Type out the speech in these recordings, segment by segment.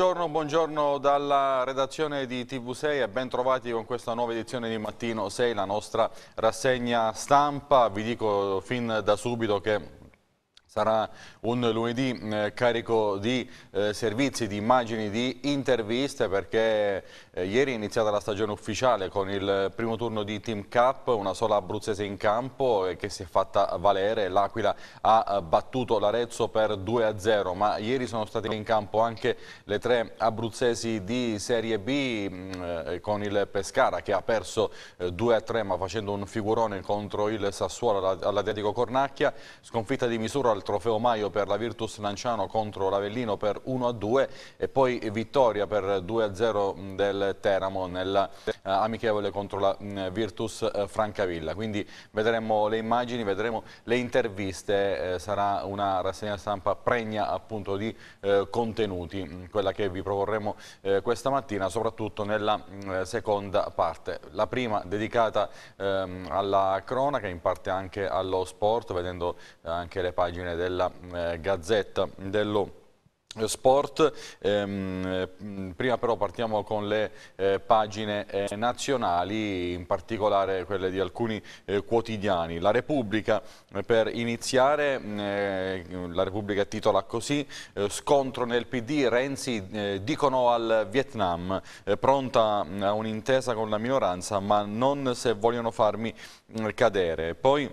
Buongiorno, buongiorno dalla redazione di TV6 e bentrovati con questa nuova edizione di Mattino 6, la nostra rassegna stampa. Vi dico fin da subito che Sarà un lunedì eh, carico di eh, servizi, di immagini, di interviste perché eh, ieri è iniziata la stagione ufficiale con il primo turno di Team Cup, una sola abruzzese in campo eh, che si è fatta valere. L'Aquila ha eh, battuto l'Arezzo per 2-0, ma ieri sono state in campo anche le tre abruzzesi di Serie B mh, mm, eh, con il Pescara che ha perso 2-3 ma facendo un figurone contro il Sassuolo all'Atletico Cornacchia, sconfitta di misura il trofeo Maio per la Virtus Lanciano contro l'Avellino per 1-2 e poi vittoria per 2-0 mm, del Teramo nell'amichevole eh, contro la mh, mm, Virtus eh, Francavilla. Quindi vedremo le immagini, vedremo le interviste, eh, sarà una rassegna stampa pregna appunto di eh, contenuti, mm, quella che vi proporremo eh, questa mattina, soprattutto nella mh, seconda parte. La prima dedicata ehm, alla cronaca, in parte anche allo sport, vedendo eh, anche le pagine pagine della eh, Gazzetta dello Sport, ehm, prima però partiamo con le eh, pagine eh, nazionali, in particolare quelle di alcuni eh, quotidiani. La Repubblica eh, per iniziare, mm, eh, la Repubblica titola così, eh, scontro nel PD, Renzi dicono al Vietnam, pronta mm, a un'intesa con la minoranza ma non se vogliono farmi mm, cadere. Poi,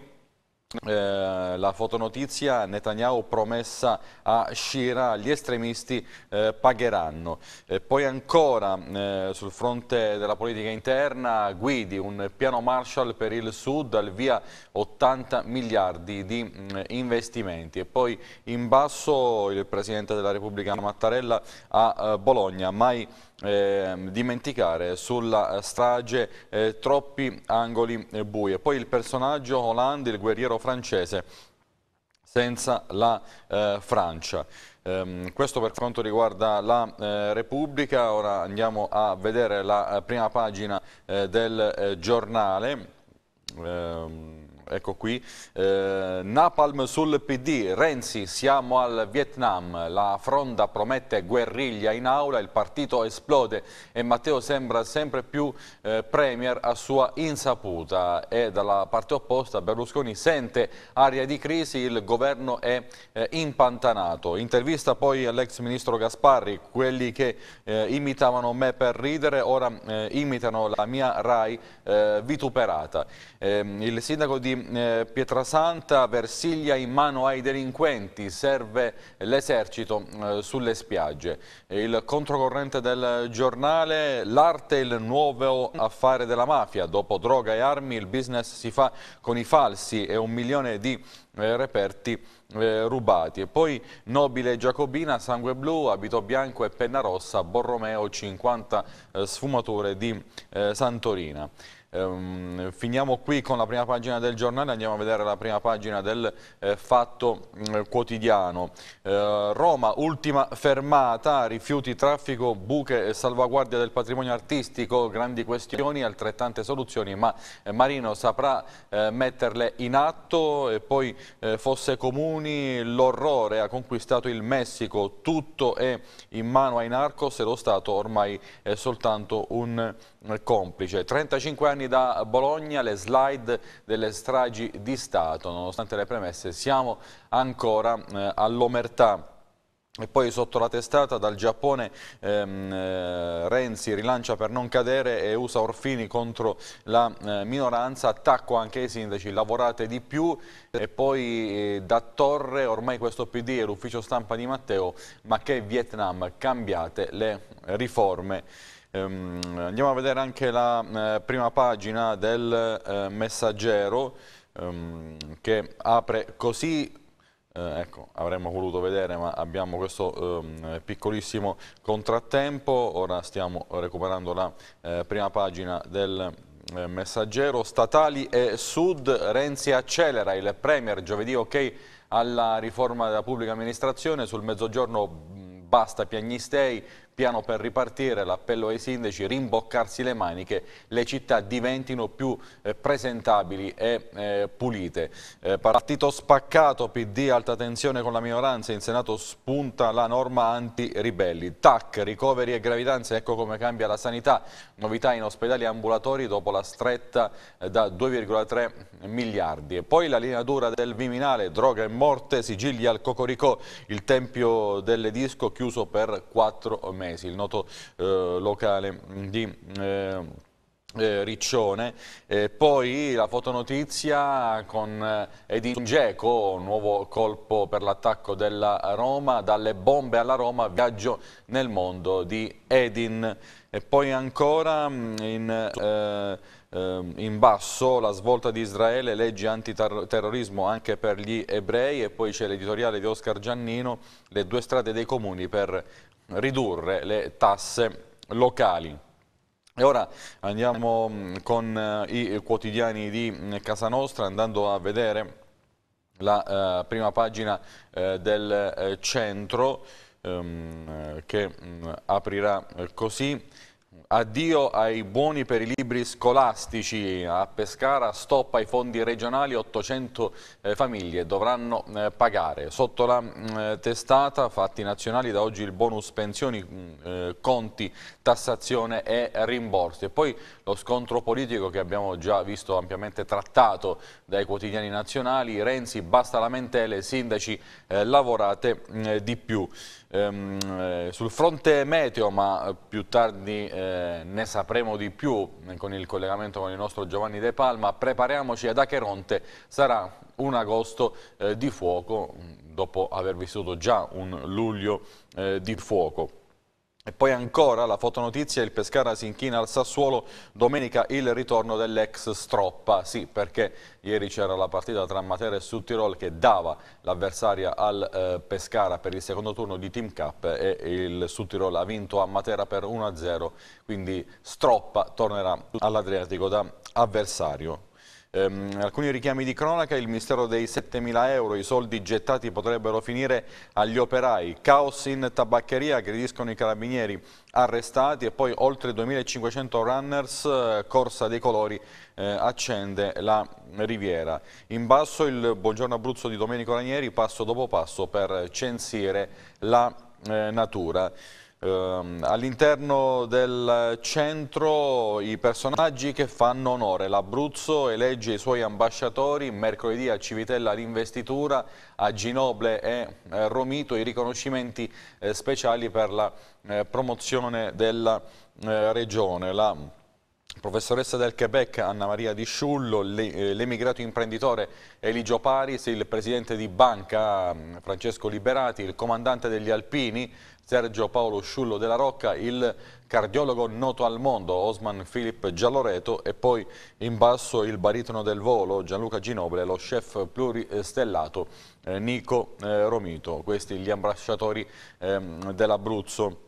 eh, la fotonotizia Netanyahu promessa a Shira gli estremisti eh, pagheranno. Eh, poi ancora eh, sul fronte della politica interna Guidi un piano Marshall per il Sud al via 80 miliardi di mh, mm, investimenti e poi in basso il Presidente della Repubblica Mattarella a eh, Bologna mai eh, dimenticare sulla strage eh, troppi angoli eh, bui. E poi il personaggio Hollande, il guerriero francese, senza la eh, Francia. Ehm, questo per quanto riguarda la eh, Repubblica, ora andiamo a vedere la eh, prima pagina eh, del eh, giornale. Ehm, Ecco qui, eh, Napalm sul PD, Renzi siamo al Vietnam, la fronda promette guerriglia in aula, il partito esplode e Matteo sembra sempre più eh, premier a sua insaputa e dalla parte opposta Berlusconi sente aria di crisi, il governo è eh, impantanato. Intervista poi all'ex ministro Gasparri, quelli che eh, imitavano me per ridere, ora eh, imitano la mia RAI eh, vituperata. Ehm, il sindaco di eh, Pietrasanta, Versiglia in mano ai delinquenti, serve l'esercito eh, sulle spiagge. Il controcorrente del giornale, l'arte è il nuovo affare della mafia, dopo droga e armi il business si fa con i falsi e un milione di eh, reperti eh, rubati. E poi Nobile Giacobina, Sangue Blu, Abito Bianco e Penna Rossa, Borromeo, 50 eh, sfumature di eh, Santorina. Ehm, finiamo qui con la prima pagina del giornale, andiamo a vedere la prima pagina del eh, Fatto eh, Quotidiano. Eh, Roma, ultima fermata, rifiuti, traffico, buche, e salvaguardia del patrimonio artistico, grandi questioni, altrettante soluzioni, ma eh, Marino saprà eh, metterle in atto e poi eh, fosse comuni l'orrore ha conquistato il Messico, tutto è in mano ai narcos e lo Stato ormai è soltanto un complice. 35 anni anni da Bologna le slide delle stragi di Stato, nonostante le premesse siamo ancora eh, all'omertà. E poi sotto la testata dal Giappone ehm, eh, Renzi rilancia per non cadere e usa Orfini contro la eh, minoranza, attacco anche ai sindaci, lavorate di più e poi eh, da Torre ormai questo PD è l'ufficio stampa di Matteo, ma che Vietnam cambiate le riforme. Ehm, andiamo a vedere anche la eh, prima pagina del eh, messaggero ehm, che apre così eh, ecco, avremmo voluto vedere ma abbiamo questo eh, piccolissimo contrattempo, ora stiamo recuperando la eh, prima pagina del eh, messaggero. Statali e Sud, Renzi accelera, il Premier giovedì ok alla riforma della pubblica amministrazione, sul mezzogiorno mm, basta piagnistei, Piano per ripartire, l'appello ai sindaci, rimboccarsi le maniche, le città diventino più eh, presentabili e eh, pulite. Eh, partito spaccato, PD alta tensione con la minoranza, in Senato spunta la norma anti-ribelli. TAC, ricoveri e gravidanze, ecco come cambia la sanità. Novità in ospedali e ambulatori dopo la stretta eh, da 2,3 miliardi. E poi la linea dura del Viminale, droga e morte, sigilli al Cocoricò, il tempio delle disco chiuso per 4 mesi. Veronesi, il noto eh, locale di eh, eh, Riccione, E poi la fotonotizia con eh, Edin Geco, nuovo colpo per l'attacco della Roma, dalle bombe alla Roma, viaggio nel mondo di Edin e poi ancora mm, in, eh, eh, in basso la svolta di Israele, leggi antiterrorismo anche per gli ebrei e poi c'è l'editoriale di Oscar Giannino, le due strade dei comuni per ridurre le tasse locali. E ora andiamo mm, con eh, i quotidiani di mm, Casa Nostra, andando a vedere la eh, prima pagina eh, del eh, centro ehm, eh, che mh, mm, aprirà eh, così. Addio ai buoni per i libri scolastici. A Pescara stop ai fondi regionali, 800 eh, famiglie dovranno eh, pagare. Sotto la mm, eh, testata fatti nazionali da oggi il bonus pensioni, mm, eh, conti, tassazione e rimborsi. E poi lo scontro politico che abbiamo già visto ampiamente trattato dai quotidiani nazionali. Renzi basta lamentele, sindaci eh, lavorate mm, di più ehm, eh, sul fronte meteo, ma eh, più tardi eh, ne sapremo di più eh, con il collegamento con il nostro Giovanni De Palma, prepariamoci ad Acheronte, sarà un agosto eh, di fuoco, mm, dopo aver vissuto già un luglio eh, di fuoco. E poi ancora la fotonotizia, il Pescara si inchina al Sassuolo, domenica il ritorno dell'ex Stroppa, sì perché ieri c'era la partita tra Matera e Sudtirol che dava l'avversaria al eh, Pescara per il secondo turno di Team Cup e il Sudtirol ha vinto a Matera per 1-0, quindi Stroppa tornerà all'Adriatico da avversario. Ehm, alcuni richiami di cronaca, il mistero dei 7.000 euro, i soldi gettati potrebbero finire agli operai, caos in tabaccheria, aggrediscono i carabinieri arrestati e poi oltre 2.500 runners, eh, corsa dei colori, eh, accende la riviera. In basso il Buongiorno Abruzzo di Domenico Ranieri, passo dopo passo per censire la eh, natura. Ehm, all'interno del centro i personaggi che fanno onore. L'Abruzzo elegge i suoi ambasciatori. Mercoledì a Civitella l'investitura, a Ginoble e eh, Romito i riconoscimenti eh, speciali per la eh, promozione della regione. La Professoressa del Quebec Anna Maria Di Sciullo, eh, l'emigrato imprenditore Eligio Paris, il presidente di Banca mm, Francesco Liberati, il comandante degli Alpini Sergio Paolo Sciullo della Rocca, il cardiologo noto al mondo Osman Filippo Gialloreto e poi in basso il baritono del volo Gianluca Ginoble, lo chef pluristellato eh, Nico eh, Romito, questi gli ambasciatori ehm, dell'Abruzzo.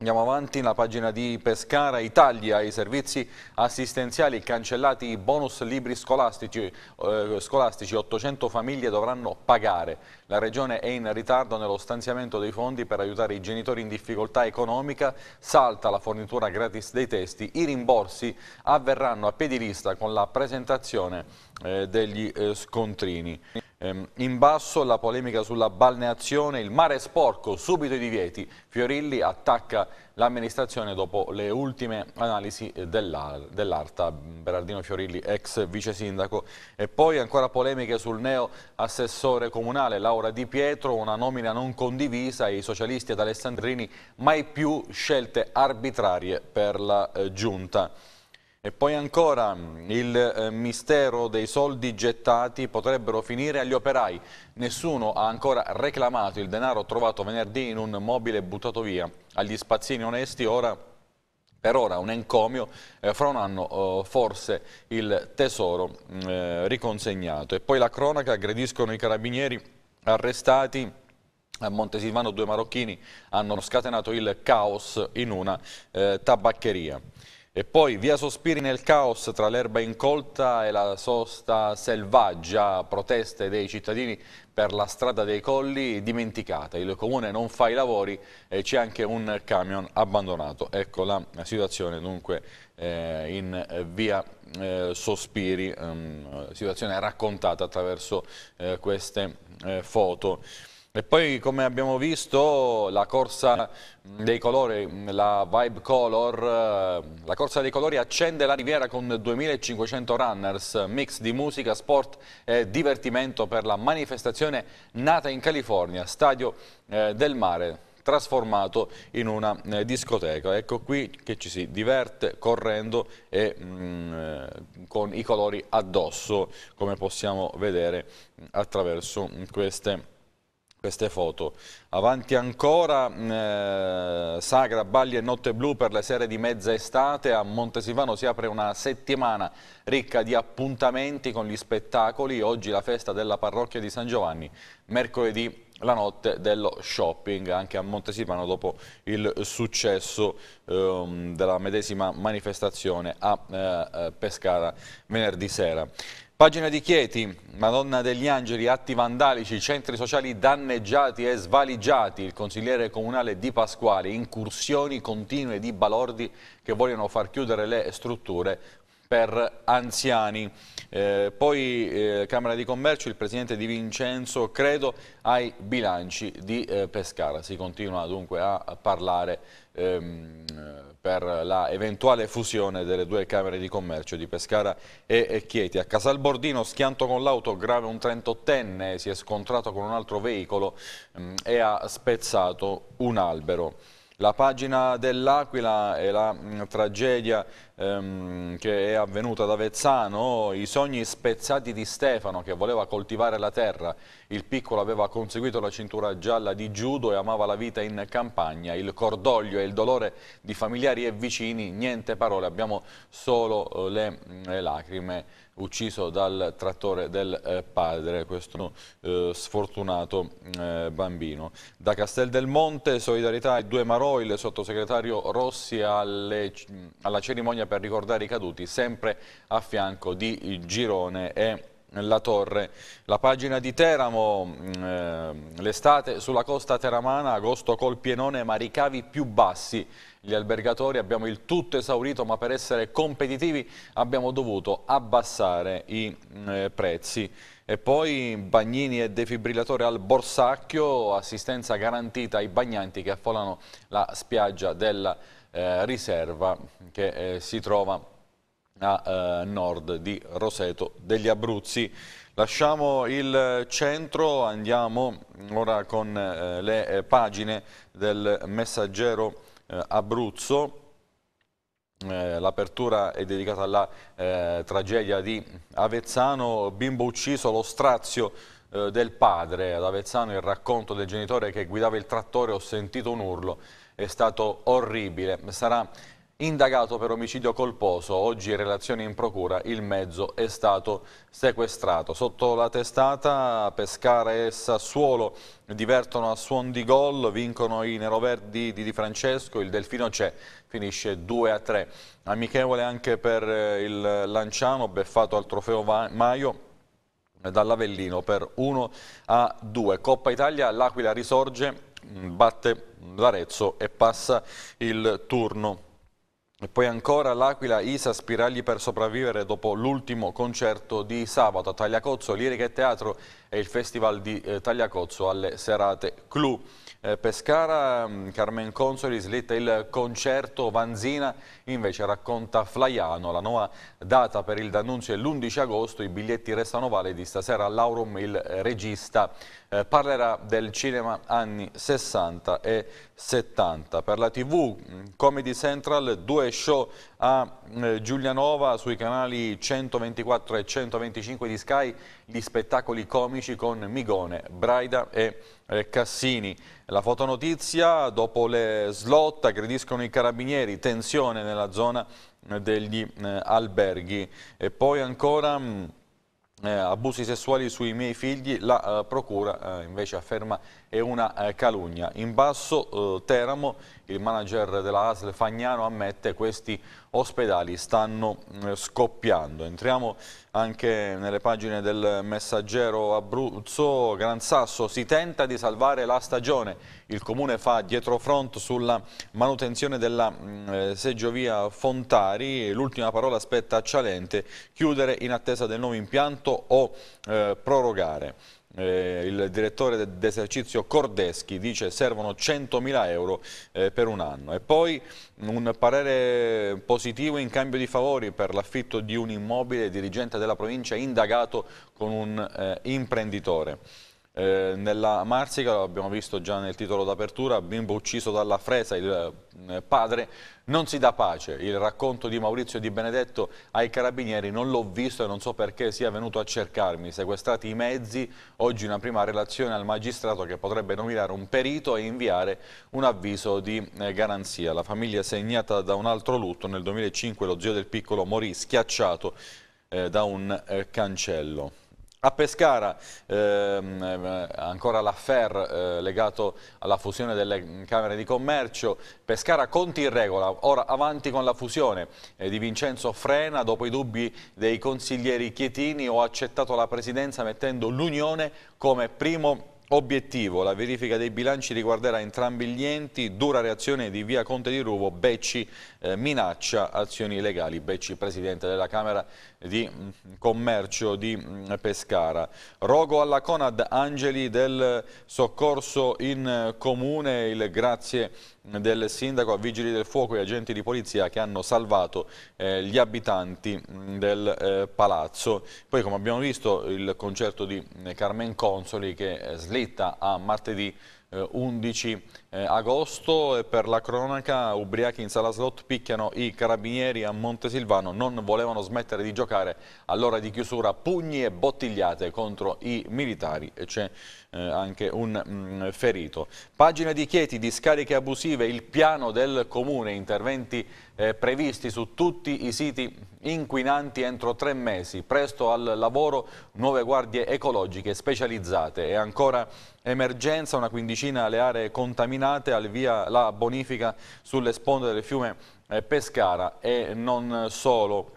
Andiamo avanti nella pagina di Pescara, Italia, i servizi assistenziali cancellati, i bonus libri scolastici, eh, scolastici, 800 famiglie dovranno pagare. La regione è in ritardo nello stanziamento dei fondi per aiutare i genitori in difficoltà economica, salta la fornitura gratis dei testi, i rimborsi avverranno a piedi lista con la presentazione eh, degli eh, scontrini. Ehm, in basso la polemica sulla balneazione, il mare sporco, subito i divieti. Fiorilli attacca l'amministrazione dopo le ultime analisi eh, dell'ARTA. Berardino Fiorilli, ex vice sindaco. E poi ancora polemiche sul neo assessore comunale Laura Di Pietro, una nomina non condivisa, i socialisti ed Alessandrini mai più scelte arbitrarie per la giunta. E poi ancora mm, il eh, mistero dei soldi gettati potrebbero finire agli operai. Nessuno ha ancora reclamato il denaro trovato venerdì in un mobile buttato via. Agli spazzini onesti ora per ora un encomio, eh, fra un anno eh, forse il tesoro mm, eh, riconsegnato. E poi la cronaca, aggrediscono i carabinieri arrestati a Montesilvano due marocchini hanno scatenato il caos in una eh, tabaccheria. E poi via Sospiri nel caos tra l'erba incolta e la sosta selvaggia, proteste dei cittadini per la strada dei colli dimenticata. Il comune non fa i lavori e c'è anche un camion abbandonato. Ecco la situazione dunque eh, in via eh, Sospiri, ehm, situazione raccontata attraverso eh, queste eh, foto. E poi come abbiamo visto la corsa dei colori, la Vibe Color, eh, la corsa dei colori accende la riviera con 2500 runners, mix di musica, sport e divertimento per la manifestazione nata in California, Stadio eh, del Mare trasformato in una eh, discoteca. Ecco qui che ci si diverte correndo e mh, mm, con i colori addosso, come possiamo vedere mm, attraverso queste queste foto Avanti ancora, mm, eh, Sagra, Balli e Notte Blu per le sere di mezza estate. A Montesivano si apre una settimana ricca di appuntamenti con gli spettacoli. Oggi la festa della parrocchia di San Giovanni, mercoledì la notte dello shopping anche a Montesivano dopo il successo eh, della medesima manifestazione a eh, eh, Pescara venerdì sera. Pagina di Chieti, Madonna degli Angeli, atti vandalici, centri sociali danneggiati e svaligiati amareggiati il consigliere comunale Di Pasquale, incursioni continue di balordi che vogliono far chiudere le strutture per anziani. Eh, poi eh, Camera di Commercio, il presidente Di Vincenzo, credo ai bilanci di eh, Pescara. Si continua dunque a parlare ehm, per la eventuale fusione delle due Camere di Commercio di Pescara e Chieti. A Casalbordino schianto con l'auto grave un 38enne, si è scontrato con un altro veicolo mm, e ha spezzato un albero. La pagina dell'Aquila e la mm, tragedia ehm, che è avvenuta ad Avezzano, i sogni spezzati di Stefano che voleva coltivare la terra. Il piccolo aveva conseguito la cintura gialla di Giudo e amava la vita in campagna. Il cordoglio e il dolore di familiari e vicini, niente parole, abbiamo solo eh, le, mm, le lacrime ucciso dal trattore del eh, padre, questo eh, sfortunato eh, bambino. Da Castel del Monte, solidarietà ai due Maroi, il sottosegretario Rossi alle, alla cerimonia per ricordare i caduti, sempre a fianco di Girone e la torre. La pagina di Teramo, mm, eh, l'estate sulla costa teramana, agosto col pienone ma ricavi più bassi. Gli albergatori abbiamo il tutto esaurito ma per essere competitivi abbiamo dovuto abbassare i mm, eh, prezzi. E poi bagnini e defibrillatore al Borsacchio, assistenza garantita ai bagnanti che affollano la spiaggia della eh, riserva che eh, si trova a eh, nord di Roseto degli Abruzzi. Lasciamo il centro, andiamo ora con eh, le eh, pagine del messaggero eh, Abruzzo. Eh, l'apertura è dedicata alla tragedia di Avezzano, bimbo ucciso, lo strazio del padre ad Avezzano, il racconto del genitore che guidava il trattore, ho sentito un urlo, è stato orribile. Sarà Indagato per omicidio colposo, oggi in relazione in procura il mezzo è stato sequestrato. Sotto la testata Pescara e Sassuolo divertono a suon di gol, vincono i neroverdi di Di Francesco, il Delfino c'è, finisce 2 a 3. Amichevole anche per eh, il Lanciano, beffato al trofeo Maio dall'Avellino per 1 a 2. Coppa Italia, l'Aquila risorge, batte l'Arezzo e passa il turno e poi ancora l'Aquila Isa Spiragli per sopravvivere dopo l'ultimo concerto di sabato a Tagliacozzo, Lirica e Teatro e il Festival di eh, Tagliacozzo alle serate Clou. Eh, Pescara, mm, Carmen Consoli slitta il concerto, Vanzina invece racconta Flaiano, la nuova data per il D'Annunzio è l'11 agosto, i biglietti restano validi stasera Laurum il eh, regista eh, parlerà del cinema anni 60 e 70. Per la TV mm, Comedy Central due show a eh, Giulianova sui canali 124 e 125 di Sky gli spettacoli comici con Migone, Braida e eh, Cassini. La fotonotizia, dopo le slot aggrediscono i carabinieri, tensione nella zona mm, degli eh, alberghi. E poi ancora... Mh, eh, abusi sessuali sui miei figli, la eh, procura eh, invece afferma è una eh, calunnia. In basso eh, Teramo, il manager della ASL Fagnano ammette che questi ospedali stanno eh, scoppiando. Entriamo anche nelle pagine del messaggero Abruzzo, Gran Sasso, si tenta di salvare la stagione il Comune fa dietrofront sulla manutenzione della mh, mm, eh, seggiovia Fontari. L'ultima parola spetta a Cialente, chiudere in attesa del nuovo impianto o eh, prorogare. Eh, il direttore d'esercizio Cordeschi dice servono 100.000 euro eh, per un anno e poi un parere positivo in cambio di favori per l'affitto di un immobile dirigente della provincia indagato con un eh, imprenditore. Eh, nella Marsica, lo abbiamo visto già nel titolo d'apertura, bimbo ucciso dalla fresa, il eh, padre non si dà pace. Il racconto di Maurizio Di Benedetto ai carabinieri non l'ho visto e non so perché sia venuto a cercarmi. Sequestrati i mezzi, oggi una prima relazione al magistrato che potrebbe nominare un perito e inviare un avviso di eh, garanzia. La famiglia è segnata da un altro lutto. Nel 2005 lo zio del piccolo morì schiacciato da un cancello. A Pescara ehm, eh, ancora l'affair eh, legato alla fusione delle Camere di Commercio, Pescara conti in regola, ora avanti con la fusione eh, di Vincenzo Frena, dopo i dubbi dei consiglieri Chietini ho accettato la presidenza mettendo l'Unione come primo obiettivo. La verifica dei bilanci riguarderà entrambi gli enti, dura reazione di via Conte di Ruvo, Becci eh, minaccia azioni legali, Becci presidente della Camera di mm, commercio di mm, Pescara. Rogo alla Conad Angeli del soccorso in comune, il grazie del sindaco a vigili del fuoco e agenti di polizia che hanno salvato eh, gli abitanti mm, del eh, palazzo. Poi come abbiamo visto il concerto di Carmen Consoli che eh, slitta a martedì 11 eh, eh, agosto e per la cronaca ubriachi in sala slot picchiano i carabinieri a Montesilvano, non volevano smettere di giocare all'ora di chiusura pugni e bottigliate contro i militari e c'è eh, anche un mm, ferito. Pagina di Chieti, discariche abusive, il piano del comune, interventi previsti su tutti i siti inquinanti entro tre mesi, presto al lavoro nuove guardie ecologiche specializzate e ancora emergenza, una quindicina le aree contaminate, al via la bonifica sulle sponde del fiume eh, Pescara e non solo.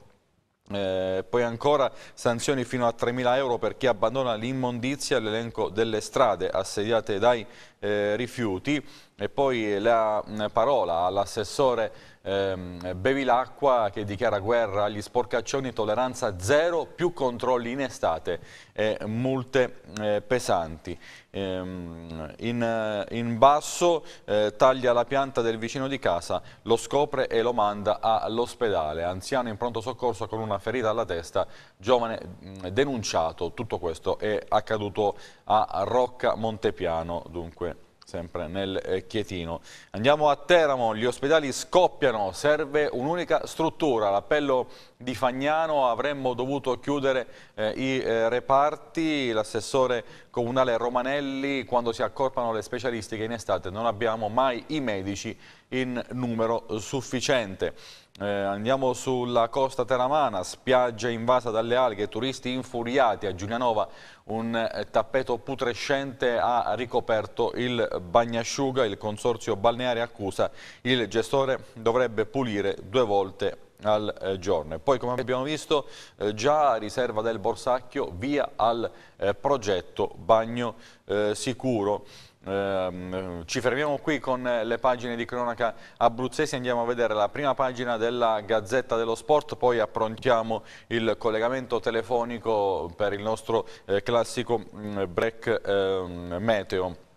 Eh, poi ancora sanzioni fino a 3.000 euro per chi abbandona l'immondizia all'elenco delle strade assediate dai eh, rifiuti e poi la parola all'assessore ehm, l'acqua che dichiara guerra agli sporcaccioni, tolleranza zero, più controlli in estate e multe eh, pesanti. Ehm, in, eh, in, basso eh, taglia la pianta del vicino di casa, lo scopre e lo manda all'ospedale. Anziano in pronto soccorso con una ferita alla testa, giovane mm, denunciato. Tutto questo è accaduto a Rocca Montepiano, dunque sempre nel eh, Chietino. Andiamo a Teramo, gli ospedali scoppiano, serve un'unica struttura, l'appello di Fagnano, avremmo dovuto chiudere eh, i eh, reparti, l'assessore comunale Romanelli, quando si accorpano le specialistiche in estate non abbiamo mai i medici in numero sufficiente. Eh, andiamo sulla costa teramana, spiaggia invasa dalle alghe, turisti infuriati a Giulianova, un eh, tappeto putrescente ha ricoperto il bagnasciuga, il consorzio balneare accusa, il gestore dovrebbe pulire due volte al eh, giorno. poi come abbiamo visto eh, già riserva del Borsacchio via al eh, progetto Bagno eh, Sicuro. Eh, ci fermiamo qui con le pagine di cronaca abruzzese, andiamo a vedere la prima pagina della Gazzetta dello Sport, poi approntiamo il collegamento telefonico per il nostro eh, classico mm, break eh, meteo.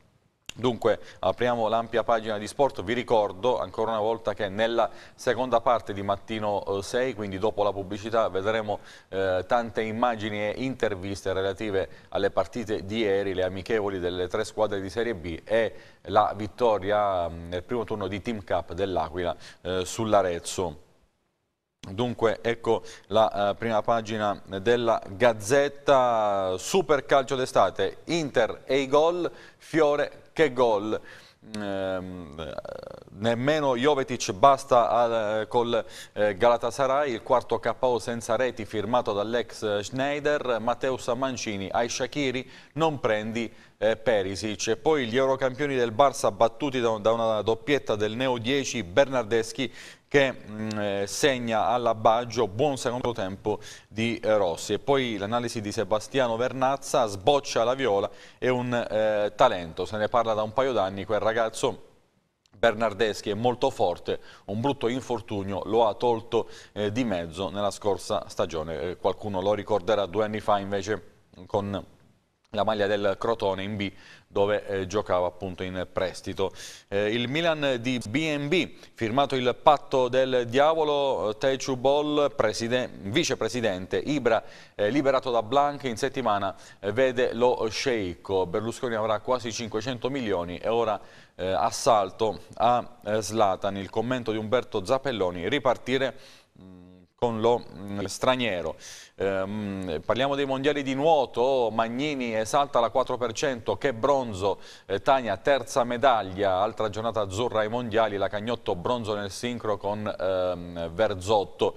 Dunque apriamo l'ampia pagina di sport, vi ricordo ancora una volta che nella seconda parte di Mattino 6, eh, quindi dopo la pubblicità, vedremo eh, tante immagini e interviste relative alle partite di ieri, le amichevoli delle tre squadre di Serie B e la vittoria mh, mm, nel primo turno di Team Cup dell'Aquila eh, sull'Arezzo. Dunque ecco la eh, prima pagina della Gazzetta, Super Calcio d'estate, Inter e i gol, Fiore che gol. Ehm, nemmeno Jovetic basta al, eh, col eh, Galatasaray, il quarto KO senza reti firmato dall'ex Schneider, Matteo Mancini ai Shakiri non prendi eh, Perisic. poi gli eurocampioni del Barça battuti da, una doppietta del neo 10 Bernardeschi che mm, eh, segna alla Baggio buon secondo tempo di eh, Rossi. E poi l'analisi di Sebastiano Vernazza sboccia la viola e un eh, talento. Se ne parla da un paio d'anni quel ragazzo Bernardeschi è molto forte, un brutto infortunio lo ha tolto eh, di mezzo nella scorsa stagione, eh, qualcuno lo ricorderà due anni fa invece con la maglia del Crotone in B dove eh, giocava appunto in prestito. Eh, il Milan di B&B, firmato il patto del diavolo, eh, Techu Ball, vicepresidente, Ibra eh, liberato da Blanc in settimana, eh, vede lo sceicco, Berlusconi avrà quasi 500 milioni e ora eh, assalto a Slatan, il commento di Umberto Zappelloni, ripartire... Mh, mm, con lo mm, straniero. Eh, parliamo dei mondiali di nuoto, Magnini esalta la 4%, che bronzo, eh, Tania terza medaglia, altra giornata azzurra ai mondiali, la Cagnotto bronzo nel sincro con ehm, Verzotto.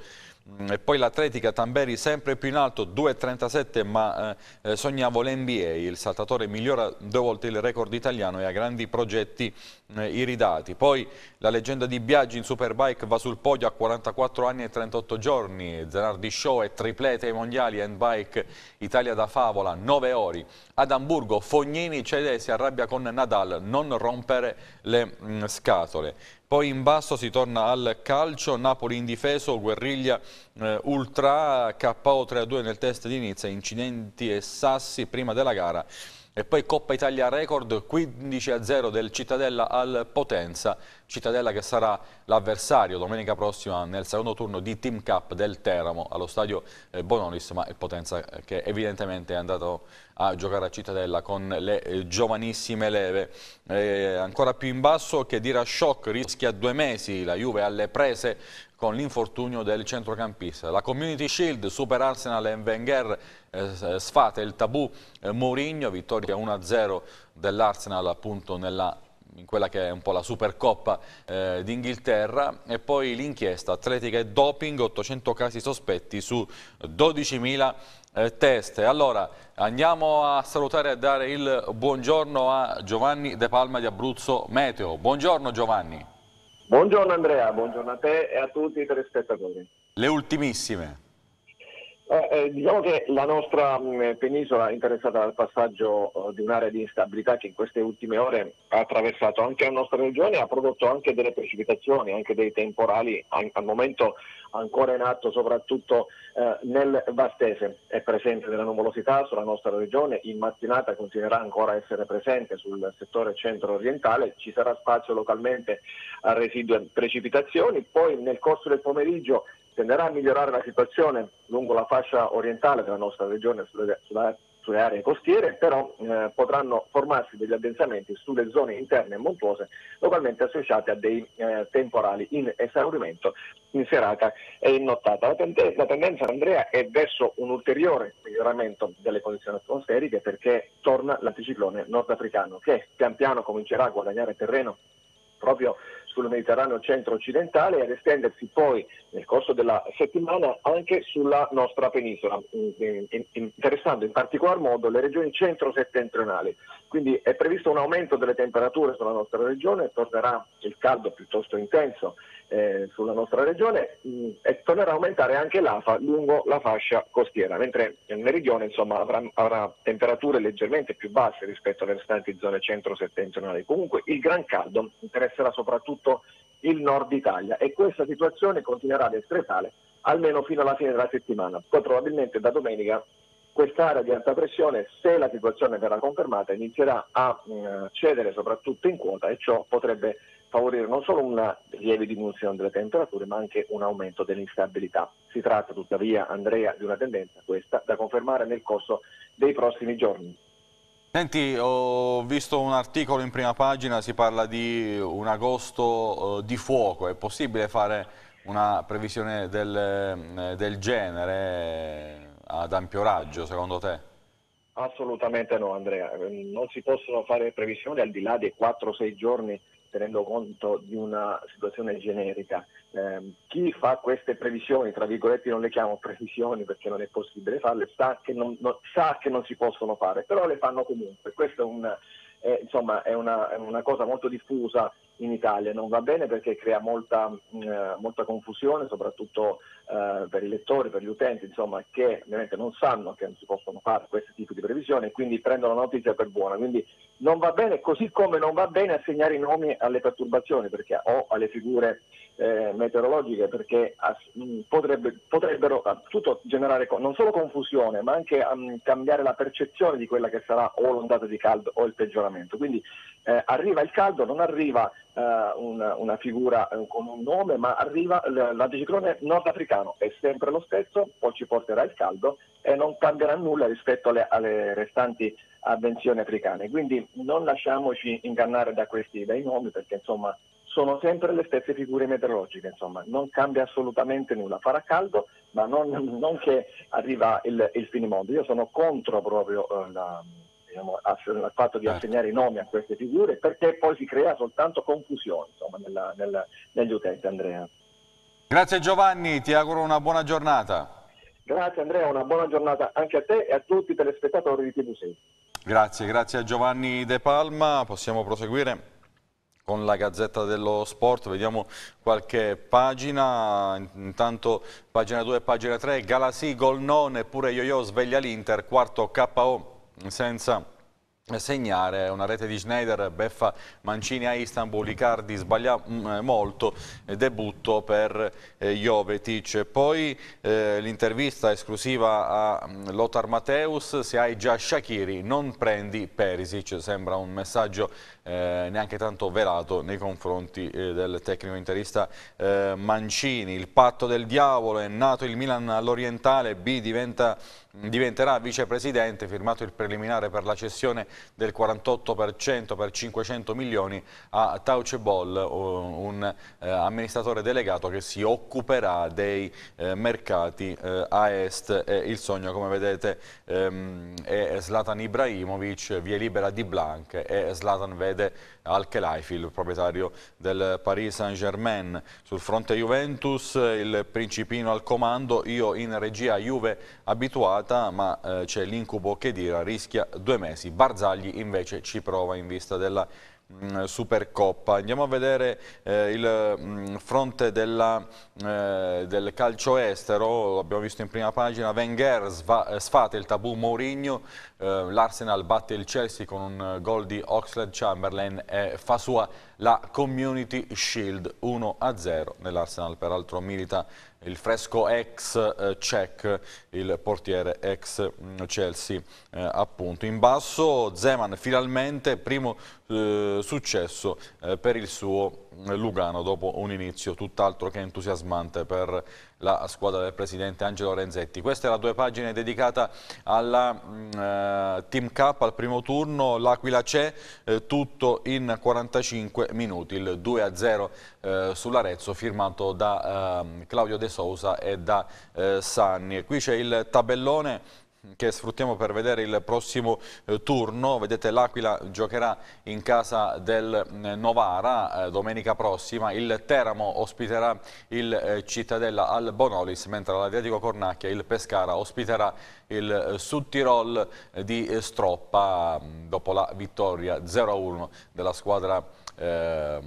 Mm, e poi l'atletica Tamberi sempre più in alto, 2,37 ma eh, eh sognavo l'NBA, il saltatore migliora due volte il record italiano e ha grandi progetti eh, iridati. Poi la leggenda di Biaggi in Superbike va sul podio a 44 anni e 38 giorni, Zanardi Show e triplete ai mondiali, handbike Italia da favola, 9 ori. Ad Amburgo Fognini cede e si arrabbia con Nadal, non rompere le mh, mm, scatole. Poi in basso si torna al calcio, Napoli indifeso, Guerriglia eh, ultra, KO 3-2 nel test di inizio, incidenti e sassi prima della gara. E poi Coppa Italia Record 15-0 a del Cittadella al Potenza, Cittadella che sarà l'avversario domenica prossima nel secondo turno di Team Cup del Teramo allo stadio eh, Bonolis, ma il Potenza eh, che evidentemente è andato a giocare a Cittadella con le eh, giovanissime leve. E ancora più in basso che Dira Shock rischia due mesi, la Juve alle prese con l'infortunio del centrocampista. La Community Shield, Super Arsenal e Wenger eh, eh sfate il tabù eh, Mourinho, vittoria 1-0 dell'Arsenal appunto nella in quella che è un po' la Supercoppa eh, d'Inghilterra e poi l'inchiesta atletica e doping, 800 casi sospetti su 12.000 eh, test. Allora andiamo a salutare e dare il buongiorno a Giovanni De Palma di Abruzzo Meteo. Buongiorno Giovanni. Buongiorno Andrea, buongiorno a te e a tutti i telespettatori. Le ultimissime. Eh, eh, diciamo che la nostra mh, mm, penisola è interessata dal passaggio uh, di un'area di instabilità che in queste ultime ore ha attraversato anche la nostra regione e ha prodotto anche delle precipitazioni, anche dei temporali an- al momento ancora in atto soprattutto eh, nel Vastese. È presente della nuvolosità sulla nostra regione, in mattinata continuerà ancora a essere presente sul settore centro-orientale, ci sarà spazio localmente a residue precipitazioni, poi nel corso del pomeriggio tenderà a migliorare la situazione lungo la fascia orientale della nostra regione sulle, sulle aree costiere, però eh, potranno formarsi degli addensamenti sulle zone interne e montuose localmente associate a dei eh, temporali in esaurimento in serata e in nottata. La, tende- la tendenza, Andrea, è verso un ulteriore miglioramento delle condizioni atmosferiche perché torna l'anticiclone nordafricano che pian piano comincerà a guadagnare terreno proprio sul Mediterraneo centro-occidentale ed estendersi poi nel corso della settimana anche sulla nostra penisola, interessando in particolar modo le regioni centro-settentrionali. Quindi è previsto un aumento delle temperature sulla nostra regione, tornerà il caldo piuttosto intenso eh, sulla nostra regione mh, mm, e tornerà a aumentare anche l'AFA lungo la fascia costiera, mentre il meridione insomma, avrà, avrà, temperature leggermente più basse rispetto alle restanti zone centro-settentrionali. Comunque il gran caldo interesserà soprattutto il nord Italia e questa situazione continuerà ad essere tale almeno fino alla fine della settimana. Poi probabilmente da domenica quest'area di alta pressione, se la situazione verrà confermata, inizierà a mh, mm, cedere soprattutto in quota e ciò potrebbe favorire non solo una lieve diminuzione delle temperature ma anche un aumento dell'instabilità. Si tratta tuttavia, Andrea, di una tendenza questa da confermare nel corso dei prossimi giorni. Senti, ho visto un articolo in prima pagina, si parla di un agosto eh, di fuoco, è possibile fare una previsione del, eh, del genere eh, ad ampio raggio secondo te? Assolutamente no Andrea, non si possono fare previsioni al di là dei 4-6 giorni tenendo conto di una situazione generica. Eh, chi fa queste previsioni, tra virgolette non le chiamo previsioni perché non è possibile farle, sa che non, non, sa che non si possono fare, però le fanno comunque. Questo è un, eh, insomma è una, è una, cosa molto diffusa in Italia, non va bene perché crea molta, mm, eh, molta confusione soprattutto eh, per i lettori, per gli utenti, insomma, che ovviamente non sanno che non si possono fare questi tipi di previsioni e quindi prendono la notizia per buona. Quindi non va bene, così come non va bene assegnare i nomi alle perturbazioni perché, o alle figure eh, meteorologiche perché mh, mm, potrebbe, potrebbero ah, tutto generare non solo confusione ma anche mh, mm, cambiare la percezione di quella che sarà o l'ondata di caldo o il peggioramento. Quindi eh, arriva il caldo, non arriva eh, una, una, figura eh, con un nome, ma arriva l- l'anticiclone nordafricano, è sempre lo stesso, poi ci porterà il caldo e non cambierà nulla rispetto alle, alle restanti avvenzioni africane. Quindi non lasciamoci ingannare da questi dai nomi perché insomma sono sempre le stesse figure meteorologiche, insomma, non cambia assolutamente nulla. Farà caldo, ma non, non che arriva il, il, finimondo. Io sono contro proprio eh, la, diciamo, il fatto di eh. assegnare i nomi a queste figure perché poi si crea soltanto confusione insomma, nella, nella, negli utenti, Andrea. Grazie Giovanni, ti auguro una buona giornata. Grazie Andrea, una buona giornata anche a te e a tutti i telespettatori di TV6. Grazie, grazie a Giovanni De Palma. Possiamo proseguire con la Gazzetta dello Sport, vediamo qualche pagina, intanto pagina 2 e pagina 3, Galassi, gol non, eppure Yo-Yo sveglia l'Inter, quarto KO senza segnare una rete di Schneider, beffa Mancini a Istanbul, Icardi sbaglia mm, eh, molto, debutto per eh, Jovetic. Poi eh, l'intervista esclusiva a mm, Lothar Mateus, se hai già Shakiri non prendi Perisic, sembra un messaggio eh, neanche tanto velato nei confronti eh, del tecnico interista eh, Mancini. Il patto del diavolo è nato il Milan all'Orientale, B diventa, diventerà vicepresidente, firmato il preliminare per la cessione del 48% per 500 milioni a Touch Ball, un eh, amministratore delegato che si occuperà dei eh, mercati eh, a est. il sogno, come vedete, ehm, è Zlatan Ibrahimovic, via libera di Blanc e Zlatan vede Fede Al-Khelaifi, il proprietario del Paris Saint-Germain. Sul fronte Juventus, il principino al comando, io in regia Juve abituata, ma eh, c'è l'incubo che dirà, rischia due mesi. Barzagli invece ci prova in vista della Mm, Supercoppa. Andiamo a vedere eh, il mh, mm, fronte della, eh, del calcio estero, l'abbiamo visto in prima pagina, Wenger sva, eh, sfate il tabù Mourinho, eh, l'Arsenal batte il Chelsea con un gol di Oxlade Chamberlain e fa sua la Community Shield 1-0 nell'Arsenal, peraltro milita il fresco ex eh, Cech, il portiere ex mm, Chelsea eh, appunto. In basso Zeman finalmente primo eh, successo per il suo Lugano dopo un inizio tutt'altro che entusiasmante per la squadra del presidente Angelo Renzetti. Questa è la due pagine dedicata alla mm, eh, Team Cup al primo turno, l'Aquila c'è, eh, tutto in 45 minuti, il 2-0 eh, sull'Arezzo firmato da ehm, Claudio De Sousa e da eh, Sanni. Qui c'è il tabellone che sfruttiamo per vedere il prossimo eh, turno. Vedete l'Aquila giocherà in casa del eh, Novara eh, domenica prossima, il Teramo ospiterà il eh, Cittadella al Bonolis, mentre l'Adriatico Cornacchia il Pescara ospiterà il eh, Sud Tirol eh, di Stroppa mm, dopo la vittoria 0-1 della squadra eh,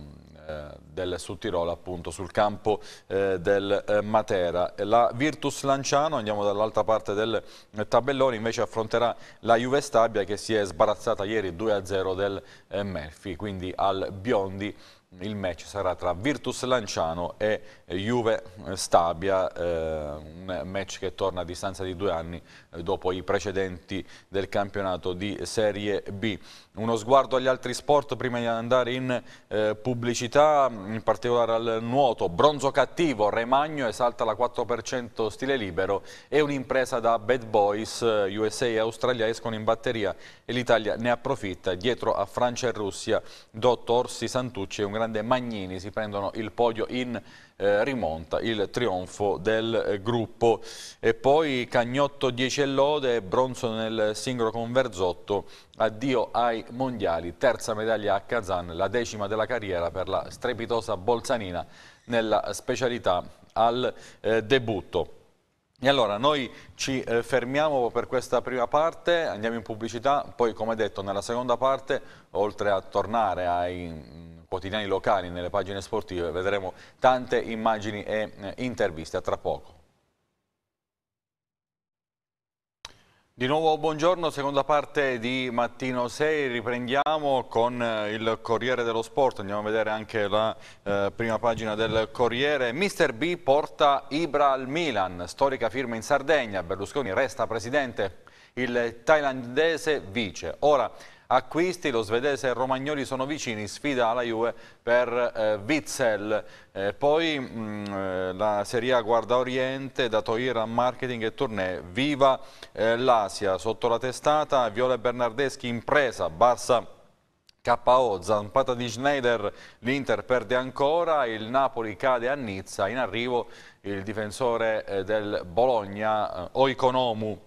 eh, del Sud Tirolo appunto sul campo eh, del eh, Matera. La Virtus Lanciano, andiamo dall'altra parte del eh, tabellone, invece affronterà la Juve Stabia che si è sbarazzata ieri 2-0 del eh, Melfi, quindi al Biondi il match sarà tra Virtus Lanciano e eh, Juve Stabia, eh, un match che torna a distanza di due anni dopo i precedenti del campionato di Serie B uno sguardo agli altri sport prima di andare in eh, pubblicità, in particolare al nuoto. Bronzo cattivo, Remagno esalta la 4% stile libero e un'impresa da Bad Boys, eh, USA e Australia escono in batteria e l'Italia ne approfitta. Dietro a Francia e Russia, Dotto Orsi Santucci e un grande Magnini si prendono il podio in eh, rimonta il trionfo del eh, gruppo. E poi Cagnotto 10 e lode, bronzo nel singolo con Verzotto, addio ai mondiali, terza medaglia a Kazan, la decima della carriera per la strepitosa Bolzanina nella specialità al eh, debutto. E allora noi ci eh, fermiamo per questa prima parte, andiamo in pubblicità, poi come detto nella seconda parte, oltre a tornare ai mm, quotidiani locali, nelle pagine sportive, vedremo tante immagini e eh, interviste. A tra poco. Di nuovo buongiorno, seconda parte di Mattino 6, riprendiamo con eh, il Corriere dello Sport, andiamo a vedere anche la eh, prima pagina del Corriere. Mister B porta Ibra al Milan, storica firma in Sardegna, Berlusconi resta presidente, il thailandese vice. Ora acquisti. Lo svedese e Romagnoli sono vicini, sfida alla Juve per eh, Witzel. Eh, poi mh, mm, eh, la Serie A guarda Oriente, da Toira Marketing e Tournée. Viva eh, l'Asia, sotto la testata, Viola Bernardeschi impresa, Barça. KO, zampata di Schneider, l'Inter perde ancora, il Napoli cade a Nizza, in arrivo il difensore eh, del Bologna, eh, Oikonomu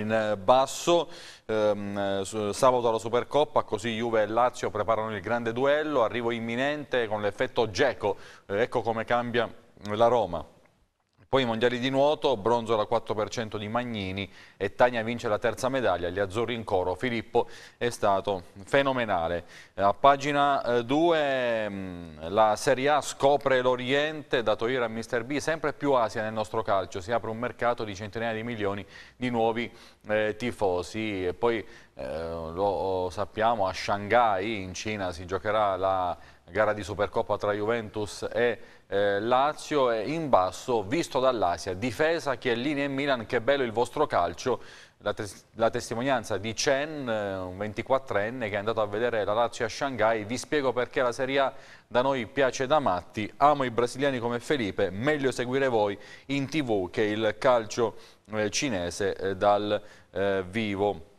in eh, basso, ehm, sabato alla Supercoppa, così Juve e Lazio preparano il grande duello, arrivo imminente con l'effetto Geco, eh, ecco come cambia la Roma. Poi i mondiali di nuoto, bronzo alla 4% di Magnini e Tania vince la terza medaglia, gli Azzurri in coro. Filippo è stato fenomenale. A pagina 2 eh, mm, la Serie A scopre l'Oriente, dato ieri a Mister B, sempre più Asia nel nostro calcio, si apre un mercato di centinaia di milioni di nuovi eh, tifosi. E poi eh, lo sappiamo, a Shanghai in Cina si giocherà la gara di Supercoppa tra Juventus e eh, Lazio è in basso visto dall'Asia, difesa Chiellini e Milan, che bello il vostro calcio, la, tes la testimonianza di Chen, eh, un 24enne che è andato a vedere la Lazio a Shanghai, vi spiego perché la Serie A da noi piace da matti, amo i brasiliani come Felipe, meglio seguire voi in tv che il calcio eh, cinese eh, dal eh, vivo.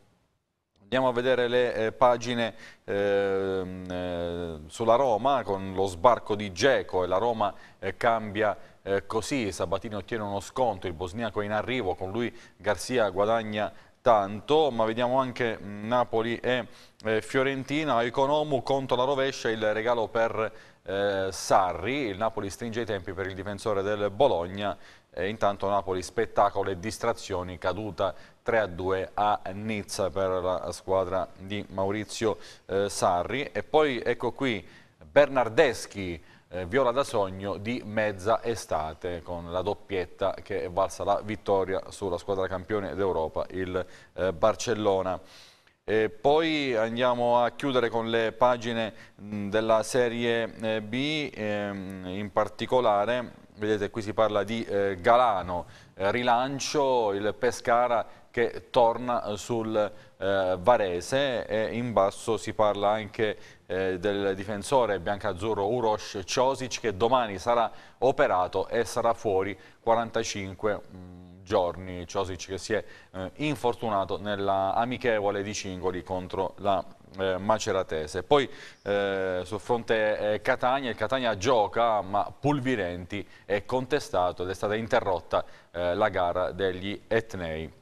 Andiamo a vedere le eh, pagine eh, eh, sulla Roma con lo sbarco di Geco e la Roma eh, cambia eh, così, Sabatini ottiene uno sconto, il bosniaco è in arrivo, con lui Garzia guadagna tanto, ma vediamo anche mm, Napoli e eh, Fiorentina, Economu contro la rovescia, il regalo per Sarri, il Napoli stringe i tempi per il difensore del Bologna, e intanto Napoli spettacolo e distrazioni, caduta 3-2 a a Nizza per la squadra di Maurizio eh, Sarri e poi ecco qui Bernardeschi eh, viola da sogno di mezza estate con la doppietta che è valsa la vittoria sulla squadra campione d'Europa, il eh, Barcellona. E poi andiamo a chiudere con le pagine mh, mm, della Serie eh, B, ehm, in particolare, vedete qui si parla di eh, Galano, eh, rilancio, il Pescara che torna eh, sul eh, Varese e in basso si parla anche eh, del difensore biancazzurro Uroš Ciosic che domani sarà operato e sarà fuori 45 mm, giorni. Ciosic che si è infortunato nella amichevole di Cingoli contro la eh, maceratese. Poi eh, sul fronte eh, Catania, il Catania gioca ma Pulvirenti è contestato ed è stata interrotta la gara degli Etnei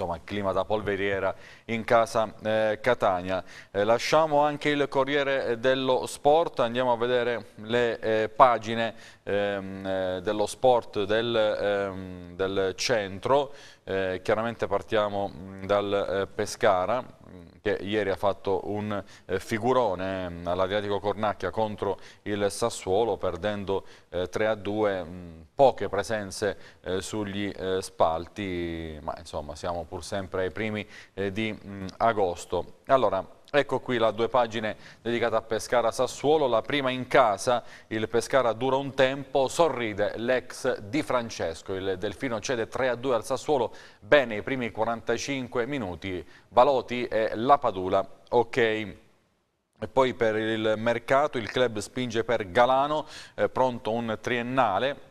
insomma, il clima da polveriera in casa eh, Catania. Eh, lasciamo anche il Corriere dello Sport, andiamo a vedere le eh, pagine ehm, eh, dello sport del, ehm, del centro. Eh, chiaramente partiamo mm, dal eh, Pescara, mm, che ieri ha fatto un figurone mm, all'Adriatico Cornacchia contro il Sassuolo perdendo 3 a 2 poche presenze sugli spalti ma insomma siamo pur sempre ai primi di mh, mm, agosto. Allora, Ecco qui la due pagine dedicata a Pescara Sassuolo, la prima in casa, il Pescara dura un tempo, sorride l'ex Di Francesco, il Delfino cede 3-2 al Sassuolo, bene i primi 45 minuti, Baloti e la Padula, ok. E poi per il mercato il club spinge per Galano, eh, pronto un triennale,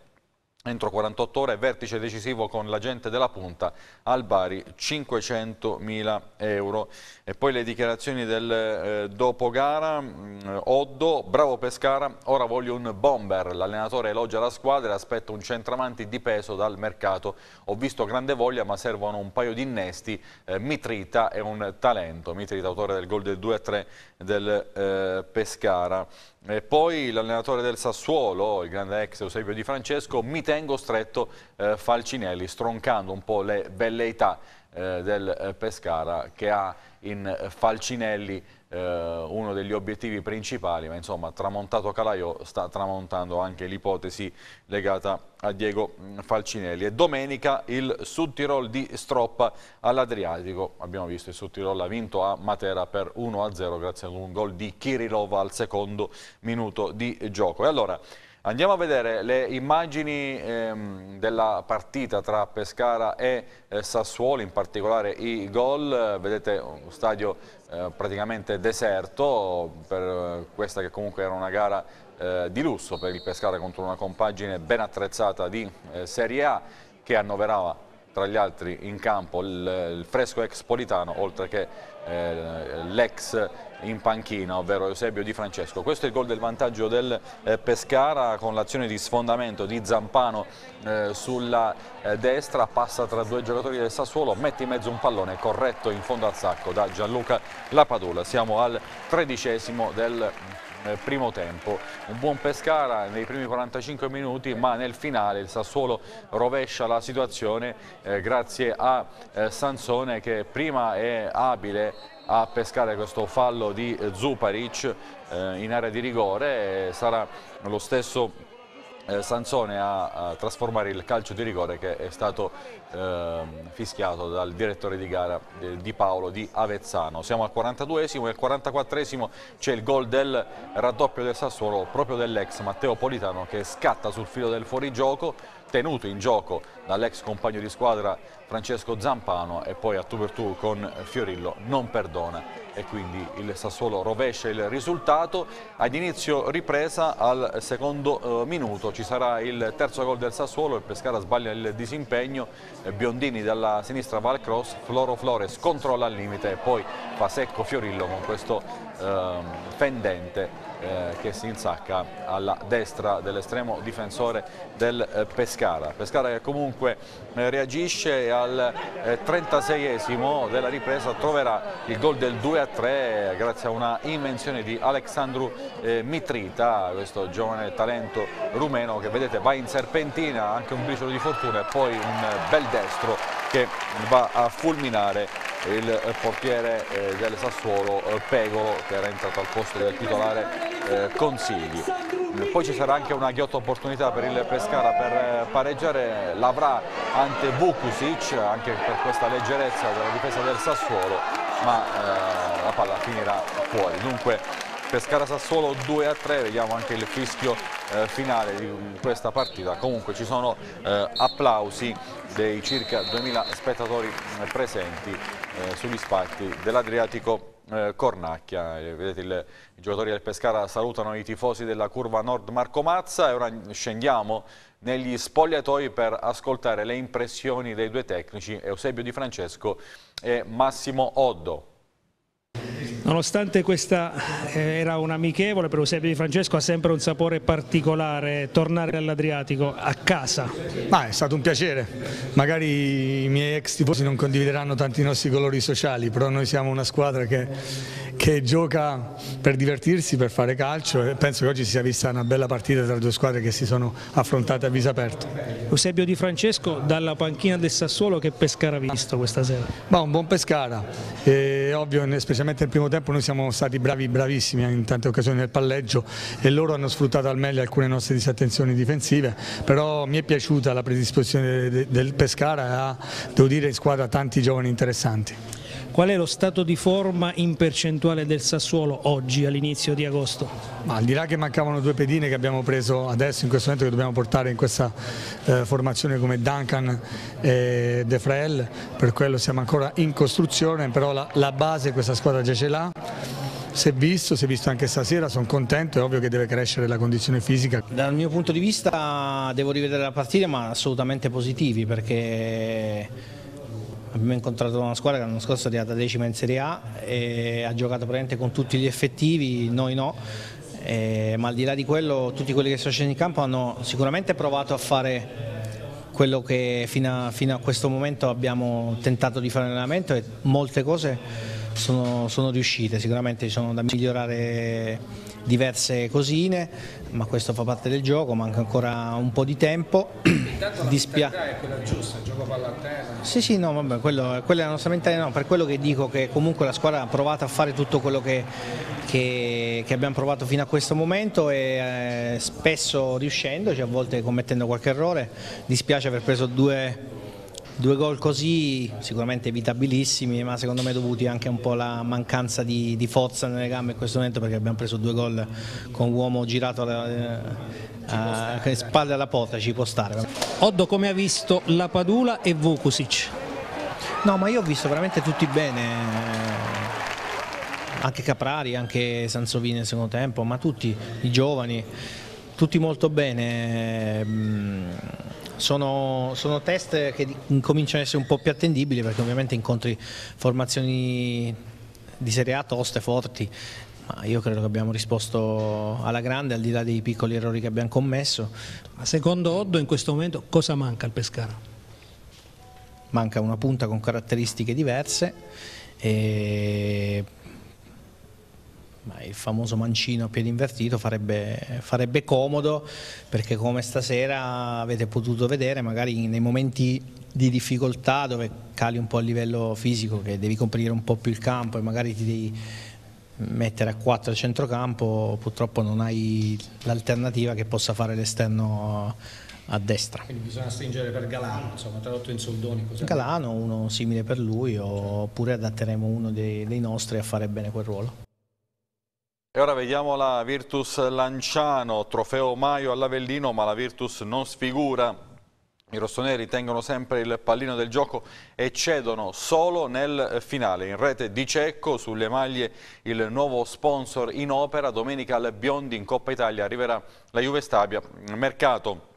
Entro 48 ore vertice decisivo con l'agente della punta al Bari 500.000 euro. E poi le dichiarazioni del eh, dopogara, mh, mm, Oddo, bravo Pescara, ora voglio un bomber. L'allenatore elogia la squadra e aspetta un centravanti di peso dal mercato. Ho visto grande voglia ma servono un paio di innesti, eh, Mitrita è un talento. Mitrita autore del gol del 2-3 del eh, Pescara. E poi l'allenatore del Sassuolo, il grande ex Eusebio Di Francesco, mi tengo stretto eh, Falcinelli, stroncando un po' le belleità eh, del eh, Pescara che ha in eh, Falcinelli eh, uno degli obiettivi principali, ma insomma tramontato Calaio sta tramontando anche l'ipotesi legata a Diego mm, Falcinelli. E domenica il Sud Tirol di Stroppa all'Adriatico, abbiamo visto il Sud Tirol ha vinto a Matera per 1-0 grazie ad un gol di Kirilov al secondo minuto di gioco. E allora Andiamo a vedere le immagini ehm, della partita tra Pescara e eh, Sassuolo, in particolare i gol, vedete uno stadio eh, praticamente deserto per eh, questa che comunque era una gara eh, di lusso per il Pescara contro una compagine ben attrezzata di eh, Serie A che annoverava tra gli altri in campo il, il fresco ex Politano oltre che eh, l'ex in panchina, ovvero Eusebio Di Francesco. Questo è il gol del vantaggio del eh, Pescara con l'azione di sfondamento di Zampano eh, sulla eh, destra, passa tra due giocatori del Sassuolo, mette in mezzo un pallone corretto in fondo al sacco da Gianluca Lapadula. Siamo al tredicesimo del eh, primo tempo. Un buon Pescara nei primi 45 minuti ma nel finale il Sassuolo rovescia la situazione eh, grazie a eh, Sansone che prima è abile a pescare questo fallo di Zuparic eh, in area di rigore sarà lo stesso eh, Sansone a, a, trasformare il calcio di rigore che è stato eh, fischiato dal direttore di gara eh, Di Paolo di Avezzano. Siamo al 42esimo e al 44esimo c'è il gol del raddoppio del Sassuolo proprio dell'ex Matteo Politano che scatta sul filo del fuorigioco, tenuto in gioco dall'ex compagno di squadra Francesco Zampano e poi a tu per tu con Fiorillo non perdona e quindi il Sassuolo rovescia il risultato ad inizio ripresa al secondo eh, minuto ci sarà il terzo gol del Sassuolo il Pescara sbaglia il disimpegno eh, Biondini dalla sinistra va al cross Floro Flores controlla al limite e poi fa secco Fiorillo con questo eh, fendente eh, che si insacca alla destra dell'estremo difensore del eh, Pescara. Pescara che comunque eh, reagisce al 36esimo della ripresa troverà il gol del 2-3 grazie a una invenzione di Alexandru Mitrita, questo giovane talento rumeno che vedete va in serpentina, anche un briciolo di fortuna e poi un bel destro che va a fulminare il portiere eh, del Sassuolo eh, Pegolo che era entrato al posto del titolare eh, Consigli. Poi ci sarà anche una ghiotta opportunità per il Pescara per pareggiare, l'avrà ante Vukusic anche per questa leggerezza della difesa del Sassuolo, ma la palla finirà fuori. Dunque Pescara Sassuolo 2 a 3, vediamo anche il fischio eh, finale di questa partita. Comunque ci sono eh, applausi dei circa 2000 spettatori presenti eh, sugli spalti dell'Adriatico eh, Cornacchia. Eh, vedete il, i giocatori del Pescara salutano i tifosi della curva nord Marco Mazza e ora scendiamo negli spogliatoi per ascoltare le impressioni dei due tecnici Eusebio Di Francesco e Massimo Oddo. Nonostante questa eh, era un'amichevole, per Eusebio Di Francesco ha sempre un sapore particolare tornare dall'Adriatico a casa. Ma è stato un piacere, magari i miei ex tifosi non condivideranno tanti i nostri colori sociali, però noi siamo una squadra che, che gioca per divertirsi, per fare calcio e penso che oggi si sia vista una bella partita tra due squadre che si sono affrontate a viso aperto. Eusebio Di Francesco dalla panchina del Sassuolo che Pescara ha visto questa sera? Ma un buon Pescara, è ovvio specialmente specialmente nel primo tempo noi siamo stati bravi bravissimi in tante occasioni nel palleggio e loro hanno sfruttato al meglio alcune nostre disattenzioni difensive, però mi è piaciuta la predisposizione del Pescara, e ha, devo dire in squadra tanti giovani interessanti. Qual è lo stato di forma in percentuale del Sassuolo oggi all'inizio di agosto? Ma al di là che mancavano due pedine che abbiamo preso adesso in questo momento che dobbiamo portare in questa eh, formazione come Duncan e De Frel, per quello siamo ancora in costruzione, però la, la base questa squadra già ce l'ha si è visto, si è visto anche stasera, sono contento, è ovvio che deve crescere la condizione fisica. Dal mio punto di vista devo rivedere la partita ma assolutamente positivi perché Abbiamo incontrato una squadra che l'anno scorso è arrivata decima in Serie A e ha giocato praticamente con tutti gli effettivi, noi no. Eh, ma al di là di quello tutti quelli che sono scesi in campo hanno sicuramente provato a fare quello che fino a, fino a questo momento abbiamo tentato di fare in allenamento e molte cose sono, sono riuscite, sicuramente ci sono da migliorare diverse cosine, ma questo fa parte del gioco, manca ancora un po' di tempo. Intanto la Dispia... è quella giusta, gioco palla a terra. Sì, sì, no, vabbè, quello, quella è la nostra mentalità, no, per quello che dico che comunque la squadra ha provato a fare tutto quello che, che, che abbiamo provato fino a questo momento e eh, spesso riuscendoci, a volte commettendo qualche errore. Dispiace aver preso due Due gol così sicuramente evitabilissimi ma secondo me dovuti anche un po' alla mancanza di, di forza nelle gambe in questo momento perché abbiamo preso due gol con un uomo girato alla, eh, spalle alla porta, ci può stare. Oddo come ha visto la Padula e Vukusic? No ma io ho visto veramente tutti bene anche Caprari, anche Sansovini nel secondo tempo, ma tutti i giovani, tutti molto bene. Mm, sono, sono, test che cominciano ad essere un po' più attendibili perché ovviamente incontri formazioni di Serie A toste, forti, ma io credo che abbiamo risposto alla grande al di là dei piccoli errori che abbiamo commesso. Ma secondo Oddo in questo momento cosa manca al Pescara? Manca una punta con caratteristiche diverse il famoso mancino a piedi invertito farebbe, farebbe comodo perché come stasera avete potuto vedere magari nei momenti di difficoltà dove cali un po' a livello fisico che devi coprire un po' più il campo e magari ti devi mettere a 4 a centrocampo purtroppo non hai l'alternativa che possa fare l'esterno a destra. Quindi bisogna stringere per Galano, insomma, tradotto in soldoni. Galano, uno simile per lui, oppure adatteremo uno dei, dei nostri a fare bene quel ruolo. E ora vediamo la Virtus Lanciano, trofeo Maio all'Avellino, ma la Virtus non sfigura. I rossoneri tengono sempre il pallino del gioco e cedono solo nel finale. In rete di Cecco, sulle maglie il nuovo sponsor in opera, domenica al Biondi in Coppa Italia arriverà la Juve Stabia. Mercato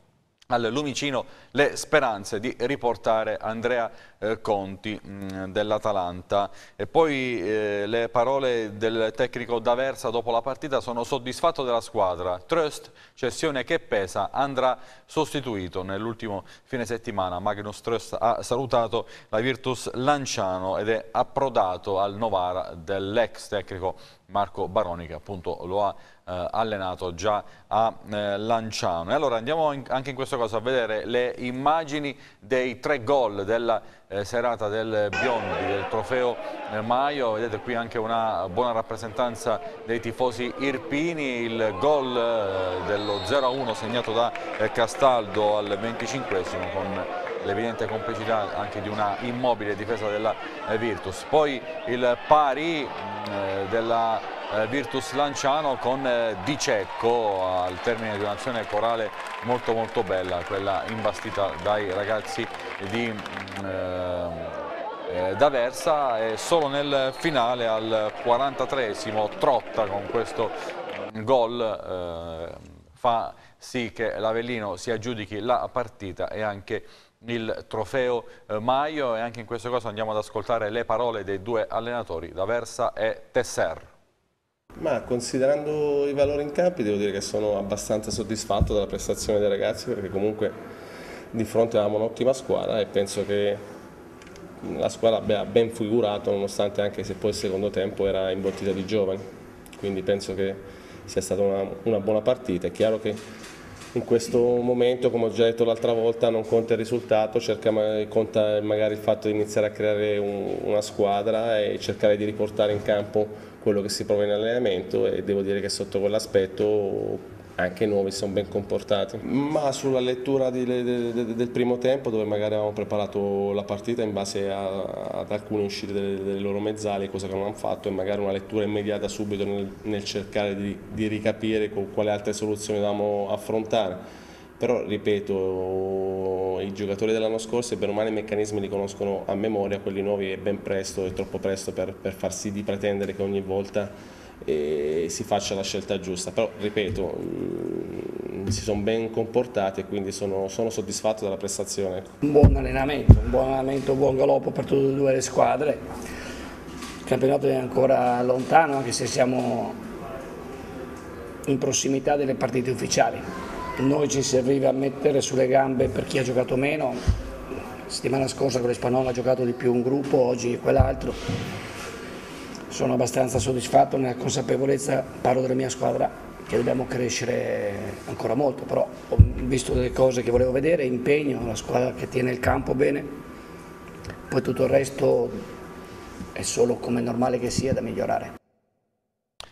al Lumicino le speranze di riportare Andrea eh, Conti mm, dell'Atalanta. E poi eh, le parole del tecnico D'Aversa dopo la partita sono soddisfatto della squadra. Trust, cessione che pesa, andrà sostituito. Nell'ultimo fine settimana Magnus Trust ha salutato la Virtus Lanciano ed è approdato al Novara dell'ex tecnico Marco Baroni che appunto lo ha eh, allenato già a eh, Lanciano. E allora andiamo in, anche in questo caso a vedere le immagini dei tre gol della eh, serata del Biondi, del trofeo eh, Maio. Vedete qui anche una buona rappresentanza dei tifosi irpini, il gol eh, dello 0-1 segnato da eh, Castaldo al 25 con l'evidente complicità anche di una immobile difesa della Virtus. Poi il pari mm, della eh, Virtus Lanciano con eh, Di Cecco al termine di un'azione corale molto molto bella, quella imbastita dai ragazzi di mm, eh, eh, D'Aversa e solo nel finale al 43esimo Trotta con questo mm, gol eh, fa sì che l'Avellino si aggiudichi la partita e anche il trofeo Maio e anche in questo caso andiamo ad ascoltare le parole dei due allenatori D'Aversa e Tesser. Ma considerando i valori in campi devo dire che sono abbastanza soddisfatto della prestazione dei ragazzi perché comunque di fronte avevamo un'ottima squadra e penso che la squadra abbia ben figurato nonostante anche se poi il secondo tempo era imbottita di giovani, quindi penso che sia stata una, una buona partita. È chiaro che in questo momento, come ho già detto l'altra volta, non conta il risultato, cerca, conta magari il fatto di iniziare a creare un, una squadra e cercare di riportare in campo quello che si prova in allenamento e devo dire che sotto quell'aspetto anche noi sono ben comportati. Ma sulla lettura di, de, de, del primo tempo dove magari avevamo preparato la partita in base a, ad alcune uscite delle, delle, loro mezzali, cosa che non hanno fatto, e magari una lettura immediata subito nel, nel cercare di, di ricapire con quale altre soluzioni dovevamo affrontare però ripeto i giocatori dell'anno scorso e bene o male i meccanismi li conoscono a memoria, quelli nuovi è ben presto, è troppo presto per, per far di pretendere che ogni volta eh, si faccia la scelta giusta, però ripeto mh, mm, si sono ben comportati e quindi sono, sono, soddisfatto della prestazione. Ecco. Un buon allenamento, un buon allenamento, un buon galoppo per tutte e due le squadre, il campionato è ancora lontano anche se siamo in prossimità delle partite ufficiali noi ci serviva a mettere sulle gambe per chi ha giocato meno, la settimana scorsa con l'Espanola ha giocato di più un gruppo, oggi quell'altro, sono abbastanza soddisfatto nella consapevolezza, parlo della mia squadra, che dobbiamo crescere ancora molto, però ho visto delle cose che volevo vedere, impegno, la squadra che tiene il campo bene, poi tutto il resto è solo come normale che sia da migliorare.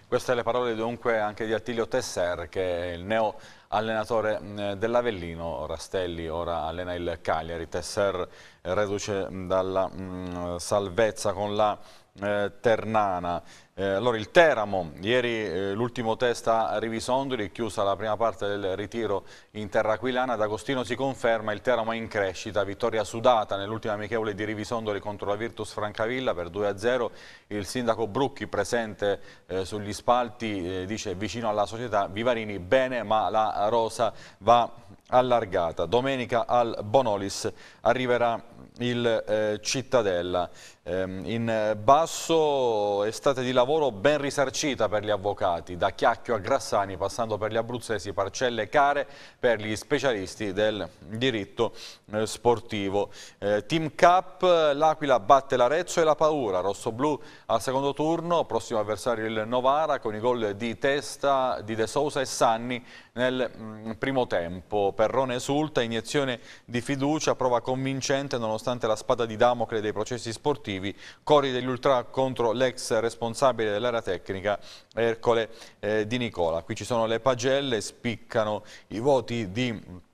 Queste le parole dunque anche di Attilio Tesser che è il neo allenatore mm, dell'Avellino, Rastelli ora allena il Cagliari, Tesser reduce dalla mh, mm, salvezza con la eh, Ternana. Eh, allora il Teramo, ieri eh, l'ultimo test a Rivisondoli, chiusa la prima parte del ritiro in terra aquilana, D'Agostino si conferma, il Teramo è in crescita, vittoria sudata nell'ultima amichevole di Rivisondoli contro la Virtus Francavilla per 2-0, il sindaco Brucchi presente eh, sugli spalti eh, dice vicino alla società Vivarini bene ma la rosa va allargata, domenica al Bonolis arriverà il eh, Cittadella. Ehm, in eh, basso estate di lavoro ben risarcita per gli avvocati, da Chiacchio a Grassani, passando per gli abruzzesi, parcelle care per gli specialisti del diritto eh, sportivo. Eh, team Cup, l'Aquila batte l'Arezzo e la Paura, rossoblù al secondo turno, prossimo avversario il Novara con i gol di testa di De Sousa e Sanni nel mm, primo tempo. Perrone esulta, iniezione di fiducia, prova convincente nonostante la spada di Damocle dei processi sportivi sportivi, cori ultra contro l'ex responsabile dell'area tecnica Ercole eh, Di Nicola. Qui ci sono le pagelle, spiccano i voti di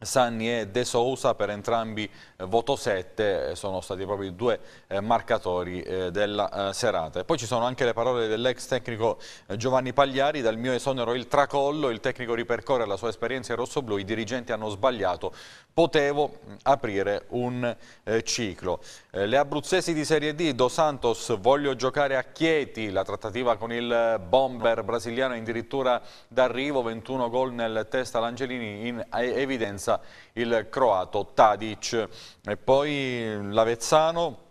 Sanni e De Sousa per entrambi eh, voto 7, eh, sono stati proprio i due eh, marcatori eh, della eh, serata. E poi ci sono anche le parole dell'ex tecnico eh, Giovanni Pagliari, dal mio esonero il tracollo, il tecnico ripercorre la sua esperienza in rosso-blu i dirigenti hanno sbagliato, potevo mm, aprire un ciclo. le abruzzesi di Serie D, Dos Santos, voglio giocare a Chieti, la trattativa con il bomber brasiliano addirittura d'arrivo, 21 gol nel testa all'Angelini in evidenza pensa il croato Tadic. E poi l'Avezzano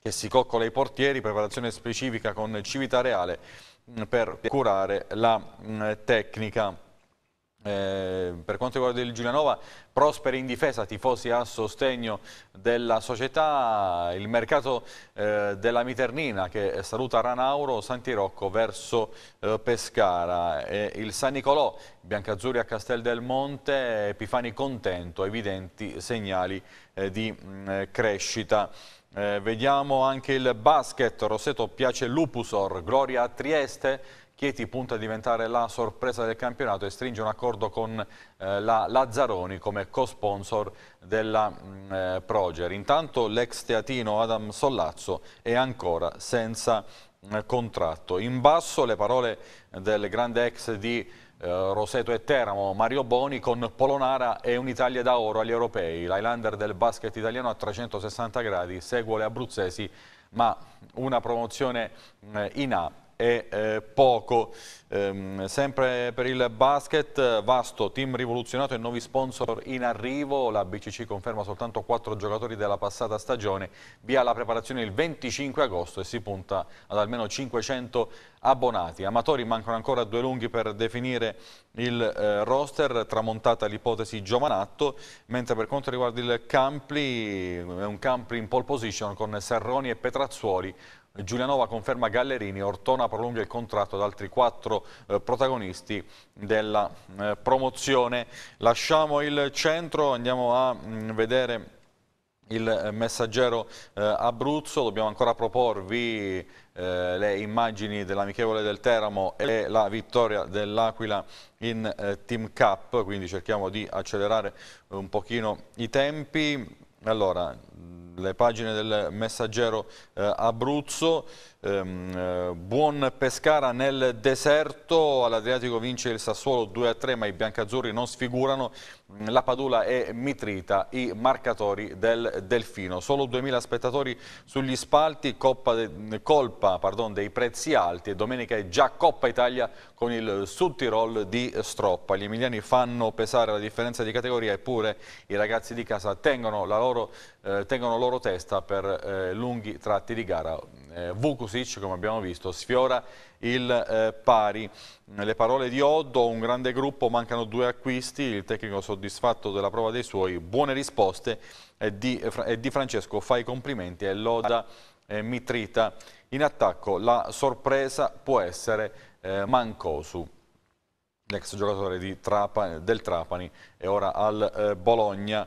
che si coccola i portieri, preparazione specifica con Civitareale mm, per curare la mm, tecnica. Eh, per quanto riguarda il Giulianova, prosperi in difesa, tifosi a sostegno della società, il mercato eh, della Miternina che saluta Ranauro, Santi Rocco verso eh, Pescara, e il San Nicolò, Biancazzurri a Castel del Monte, Epifani contento, evidenti segnali eh, di mh, mm, eh, crescita. Eh, vediamo anche il basket, Rosseto piace Lupusor, Gloria a Trieste, Chieti punta a diventare la sorpresa del campionato e stringe un accordo con eh, la Lazzaroni come co-sponsor della mm, eh, Proger. Intanto l'ex teatino Adam Sollazzo è ancora senza mh, mm, contratto. In basso le parole del grande ex di eh, Roseto e Teramo, Mario Boni con Polonara e un'Italia da oro agli europei. L'Highlander del basket italiano a 360 gradi seguo le abruzzesi, ma una promozione mm, in A è eh, poco. Ehm, sempre per il basket, vasto, team rivoluzionato e nuovi sponsor in arrivo, la BCC conferma soltanto quattro giocatori della passata stagione, via la preparazione il 25 agosto e si punta ad almeno 500 abbonati. Amatori mancano ancora due lunghi per definire il eh, roster, tramontata l'ipotesi Giovanatto, mentre per quanto riguarda il Campli, è un Campli in pole position con Serroni e Petrazzuoli, Giulianova conferma Gallerini, Ortona prolunga il contratto ad altri quattro eh, protagonisti della eh, promozione. Lasciamo il centro, andiamo a mh, mm, vedere il eh, messaggero eh, Abruzzo, dobbiamo ancora proporvi eh, le immagini dell'amichevole del Teramo e la vittoria dell'Aquila in eh, Team Cup, quindi cerchiamo di accelerare un pochino i tempi. Allora, le pagine del messaggero eh, Abruzzo, ehm, eh, buon Pescara nel deserto, all'Adriatico vince il Sassuolo 2-3 ma i biancazzurri non sfigurano, la Padula e Mitrita i marcatori del Delfino. Solo 2.000 spettatori sugli spalti, de, colpa pardon, dei prezzi alti e domenica è già Coppa Italia con il Sud Tirol di Stroppa. Gli emiliani fanno pesare la differenza di categoria eppure i ragazzi di casa tengono, loro, eh, tengono loro testa per eh, lunghi tratti di gara. Eh, Vucus Vlaovic, come abbiamo visto, sfiora il eh, pari. Nelle parole di Oddo, un grande gruppo, mancano due acquisti, il tecnico soddisfatto della prova dei suoi, buone risposte e eh, di, e eh, eh, di Francesco fa i complimenti e loda eh, Mitrita. In attacco la sorpresa può essere eh, Mancosu, l'ex giocatore Trapa, del Trapani e ora al eh, Bologna.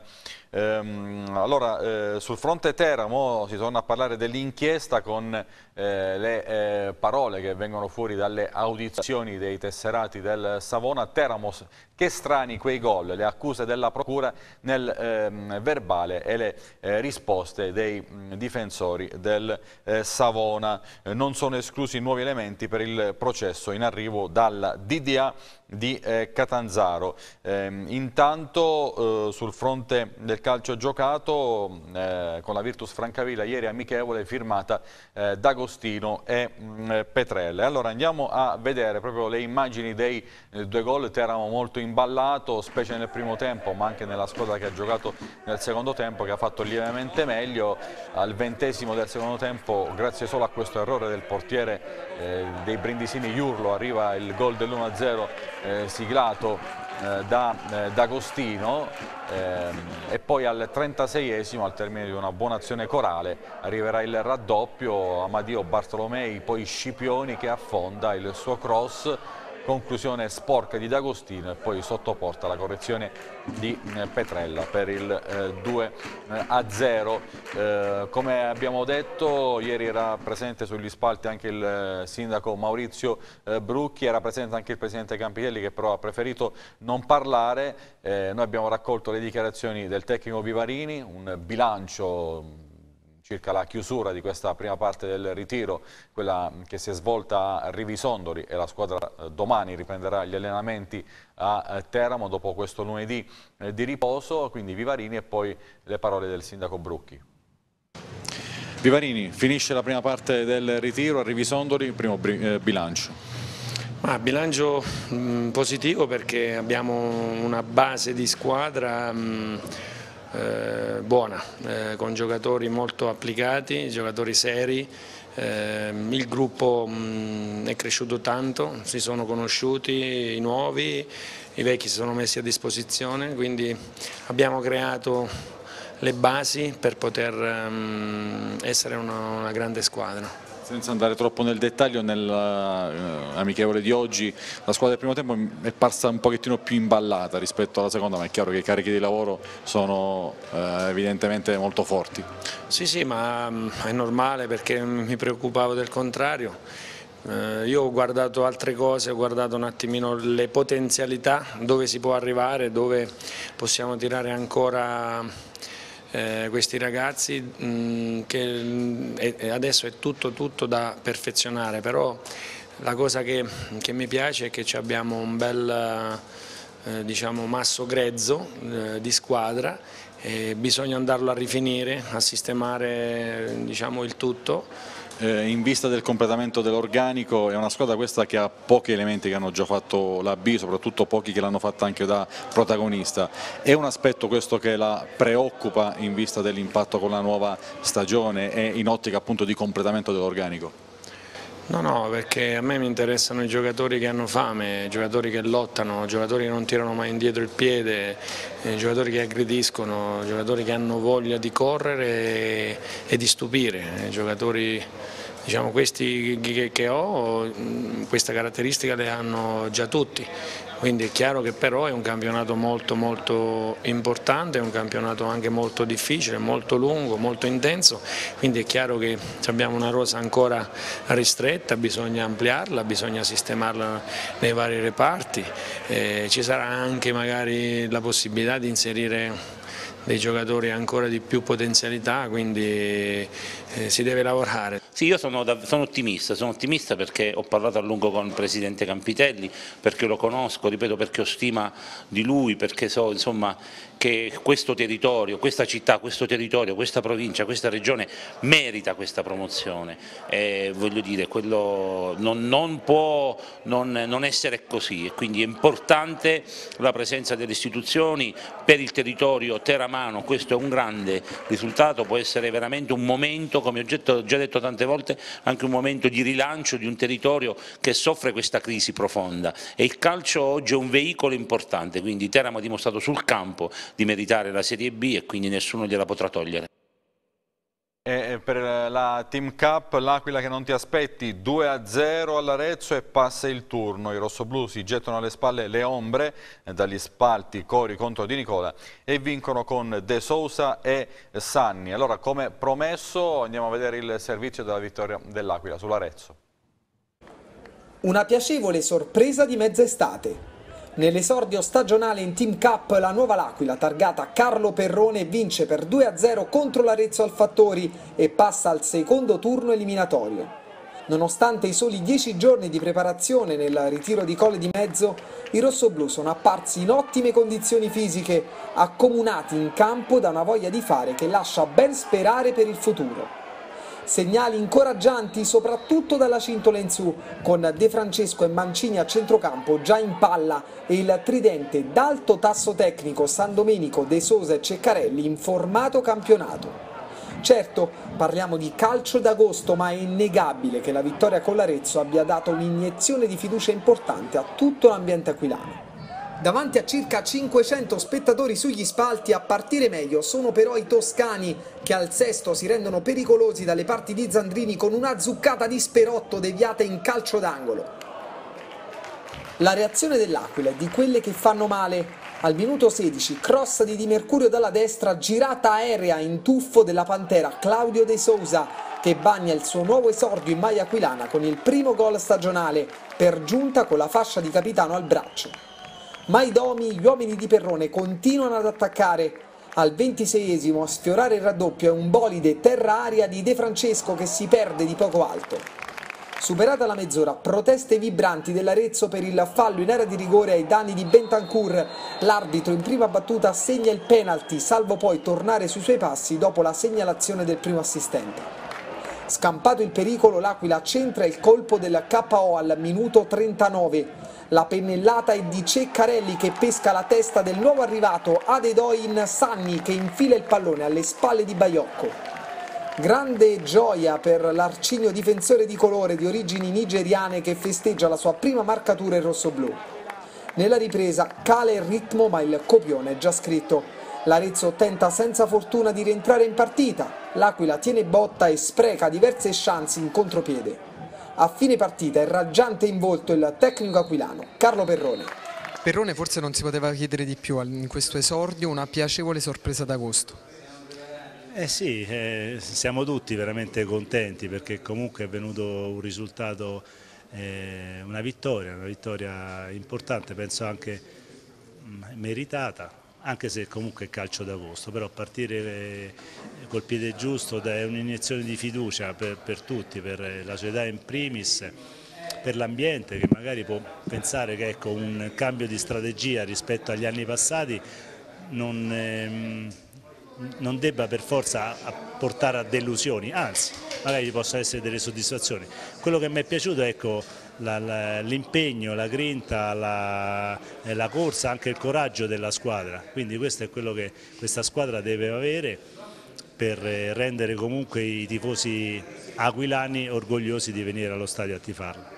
Ehm, allora, eh, sul fronte Teramo si torna a parlare dell'inchiesta con eh, le eh, parole che vengono fuori dalle audizioni dei tesserati del Savona. Teramo, che strani quei gol, le accuse della procura nel ehm, verbale e le eh, risposte dei mh, mm, difensori del eh, Savona. non sono esclusi nuovi elementi per il processo in arrivo dalla DDA di Catanzaro. Ehm, intanto Intanto eh, sul fronte del calcio giocato mm, eh, con la Virtus Francavilla ieri amichevole firmata eh, D'Agostino e mh, mm, Petrelle. Allora andiamo a vedere proprio le immagini dei eh, due gol, Teramo molto imballato specie nel primo tempo ma anche nella squadra che ha giocato nel secondo tempo che ha fatto lievemente meglio al ventesimo del secondo tempo grazie solo a questo errore del portiere eh, dei brindisini Iurlo arriva il gol dell'1-0 eh, siglato eh, da eh, D'Agostino ehm, e poi al 36esimo al termine di una buona azione corale arriverà il raddoppio Amadio Bartolomei poi Scipioni che affonda il suo cross conclusione sporca di D'Agostino e poi sottoporta la correzione di eh, Petrella per il 2 eh, eh, a 0. come abbiamo detto ieri era presente sugli spalti anche il sindaco Maurizio Brucchi, era presente anche il presidente Campitelli che però ha preferito non parlare. noi abbiamo raccolto le dichiarazioni del tecnico Vivarini, un bilancio circa la chiusura di questa prima parte del ritiro, quella che si è svolta a Rivisondoli e la squadra eh, domani riprenderà gli allenamenti a eh, Teramo dopo questo lunedì eh, di riposo, quindi Vivarini e poi le parole del sindaco Brucchi. Vivarini, finisce la prima parte del ritiro a Rivisondoli, primo bilancio. Ah, bilancio mm, positivo perché abbiamo una base di squadra mh, mm, eh, buona, eh, con giocatori molto applicati, giocatori seri, eh, il gruppo mh, mm, è cresciuto tanto, si sono conosciuti i nuovi, i vecchi si sono messi a disposizione, quindi abbiamo creato le basi per poter mh, mm, essere una, una grande squadra. Senza andare troppo nel dettaglio, nell'amichevole eh, di oggi la squadra del primo tempo è parsa un pochettino più imballata rispetto alla seconda, ma è chiaro che i carichi di lavoro sono eh, evidentemente molto forti. Sì, sì, ma mm, è normale perché mi preoccupavo del contrario. Eh, io ho guardato altre cose, ho guardato un attimino le potenzialità, dove si può arrivare, dove possiamo tirare ancora eh, questi ragazzi mm, che mm, adesso è tutto, tutto da perfezionare, però la cosa che, che mi piace è che abbiamo un bel eh, diciamo, masso grezzo eh, di squadra e bisogna andarlo a rifinire, a sistemare diciamo, il tutto eh, in vista del completamento dell'organico è una squadra questa che ha pochi elementi che hanno già fatto la B, soprattutto pochi che l'hanno fatta anche da protagonista. È un aspetto questo che la preoccupa in vista dell'impatto con la nuova stagione e in ottica appunto di completamento dell'organico? No, no, perché a me mi interessano i giocatori che hanno fame, i giocatori che lottano, i giocatori che non tirano mai indietro il piede, eh, i giocatori che aggrediscono, i giocatori che hanno voglia di correre e, di stupire, eh, i giocatori diciamo, questi che, ho, mm, questa caratteristica le hanno già tutti, quindi è chiaro che però è un campionato molto molto importante, è un campionato anche molto difficile, molto lungo, molto intenso, quindi è chiaro che abbiamo una rosa ancora ristretta, bisogna ampliarla, bisogna sistemarla nei vari reparti, eh, ci sarà anche magari la possibilità di inserire dei giocatori ancora di più potenzialità, quindi eh, si deve lavorare. Sì, io sono, sono, ottimista, sono ottimista perché ho parlato a lungo con il Presidente Campitelli, perché lo conosco, ripeto perché ho stima di lui, perché so insomma, che questo territorio, questa città, questo territorio, questa provincia, questa regione merita questa promozione. E voglio dire, quello non, non può non, non essere così e quindi è importante la presenza delle istituzioni per il territorio Terra mano, questo è un grande risultato, può essere veramente un momento, come ho già detto tante volte, anche un momento di rilancio di un territorio che soffre questa crisi profonda e il calcio oggi è un veicolo importante, quindi Teramo ha dimostrato sul campo di meritare la Serie B e quindi nessuno gliela potrà togliere. E per la Team Cup l'Aquila che non ti aspetti 2-0 all'Arezzo e passa il turno i rossoblù si gettano alle spalle le ombre eh, dagli spalti Cori contro Di Nicola e vincono con De Sousa e Sanni allora come promesso andiamo a vedere il servizio della vittoria dell'Aquila sull'Arezzo una piacevole sorpresa di mezz'estate Nell'esordio stagionale in Team Cup la nuova L'Aquila, targata Carlo Perrone, vince per 2-0 contro l'Arezzo Alfattori e passa al secondo turno eliminatorio. Nonostante i soli 10 giorni di preparazione nel ritiro di Colle di Mezzo, i rossoblù sono apparsi in ottime condizioni fisiche, accomunati in campo da una voglia di fare che lascia ben sperare per il futuro. Segnali incoraggianti soprattutto dalla cintola in su, con De Francesco e Mancini a centrocampo già in palla e il tridente d'alto tasso tecnico San Domenico, De Sosa e Ceccarelli in formato campionato. Certo, parliamo di calcio d'agosto, ma è innegabile che la vittoria con l'Arezzo abbia dato un'iniezione di fiducia importante a tutto l'ambiente aquilano. Davanti a circa 500 spettatori sugli spalti a partire meglio sono però i toscani che al sesto si rendono pericolosi dalle parti di Zandrini con una zuccata di Sperotto deviata in calcio d'angolo. La reazione dell'Aquila è di quelle che fanno male. Al minuto 16, cross di Di Mercurio dalla destra, girata aerea in tuffo della Pantera Claudio De Sousa, che bagna il suo nuovo esordio in maglia aquilana con il primo gol stagionale, per giunta con la fascia di capitano al braccio ma i domi, gli uomini di Perrone continuano ad attaccare. Al ventiseiesimo a sfiorare il raddoppio è un bolide terra-aria di De Francesco che si perde di poco alto. Superata la mezz'ora, proteste vibranti dell'Arezzo per il fallo in area di rigore ai danni di Bentancur. L'arbitro in prima battuta segna il penalty, salvo poi tornare sui suoi passi dopo la segnalazione del primo assistente. Scampato il pericolo, l'Aquila centra il colpo del KO al minuto 39. La pennellata è di Ceccarelli che pesca la testa del nuovo arrivato Adedoin Sanni che infila il pallone alle spalle di Baiocco. Grande gioia per l'arcigno difensore di colore di origini nigeriane che festeggia la sua prima marcatura in rosso-blu. Nella ripresa cale il ritmo ma il copione è già scritto. L'Arezzo tenta senza fortuna di rientrare in partita. L'Aquila tiene botta e spreca diverse chance in contropiede. A fine partita è raggiante in volto il tecnico aquilano Carlo Perrone. Perrone forse non si poteva chiedere di più in questo esordio, una piacevole sorpresa d'agosto. Eh sì, eh, siamo tutti veramente contenti perché comunque è venuto un risultato, eh, una vittoria, una vittoria importante, penso anche mm, meritata, anche se comunque è calcio d'agosto, però partire eh, col piede giusto è un'iniezione di fiducia per, per tutti, per la società in primis per l'ambiente che magari può pensare che ecco, un cambio di strategia rispetto agli anni passati non, ehm, non debba per forza portare a delusioni, anzi magari ci possono essere delle soddisfazioni. Quello che mi è piaciuto ecco, l'impegno, la grinta, la, eh, la, corsa, anche il coraggio della squadra. Quindi questo è quello che questa squadra deve avere per eh, rendere comunque i tifosi aquilani orgogliosi di venire allo stadio a tifarla.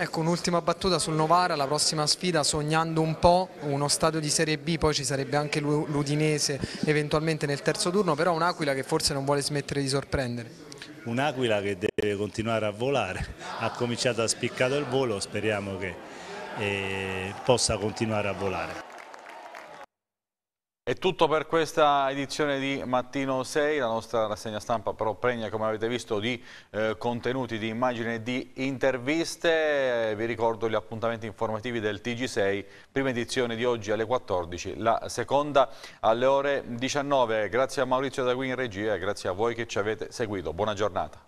Ecco un'ultima battuta sul Novara, la prossima sfida sognando un po', uno stadio di Serie B, poi ci sarebbe anche l'Udinese eventualmente nel terzo turno, però un'Aquila che forse non vuole smettere di sorprendere un'aquila che deve continuare a volare, ha cominciato a spiccare il volo, speriamo che eh, possa continuare a volare. È tutto per questa edizione di Mattino 6, la nostra rassegna stampa però pregna come avete visto di eh, contenuti, di immagini e di interviste, vi ricordo gli appuntamenti informativi del TG6, prima edizione di oggi alle 14, la seconda alle ore 19, grazie a Maurizio Daguin in regia e grazie a voi che ci avete seguito, buona giornata.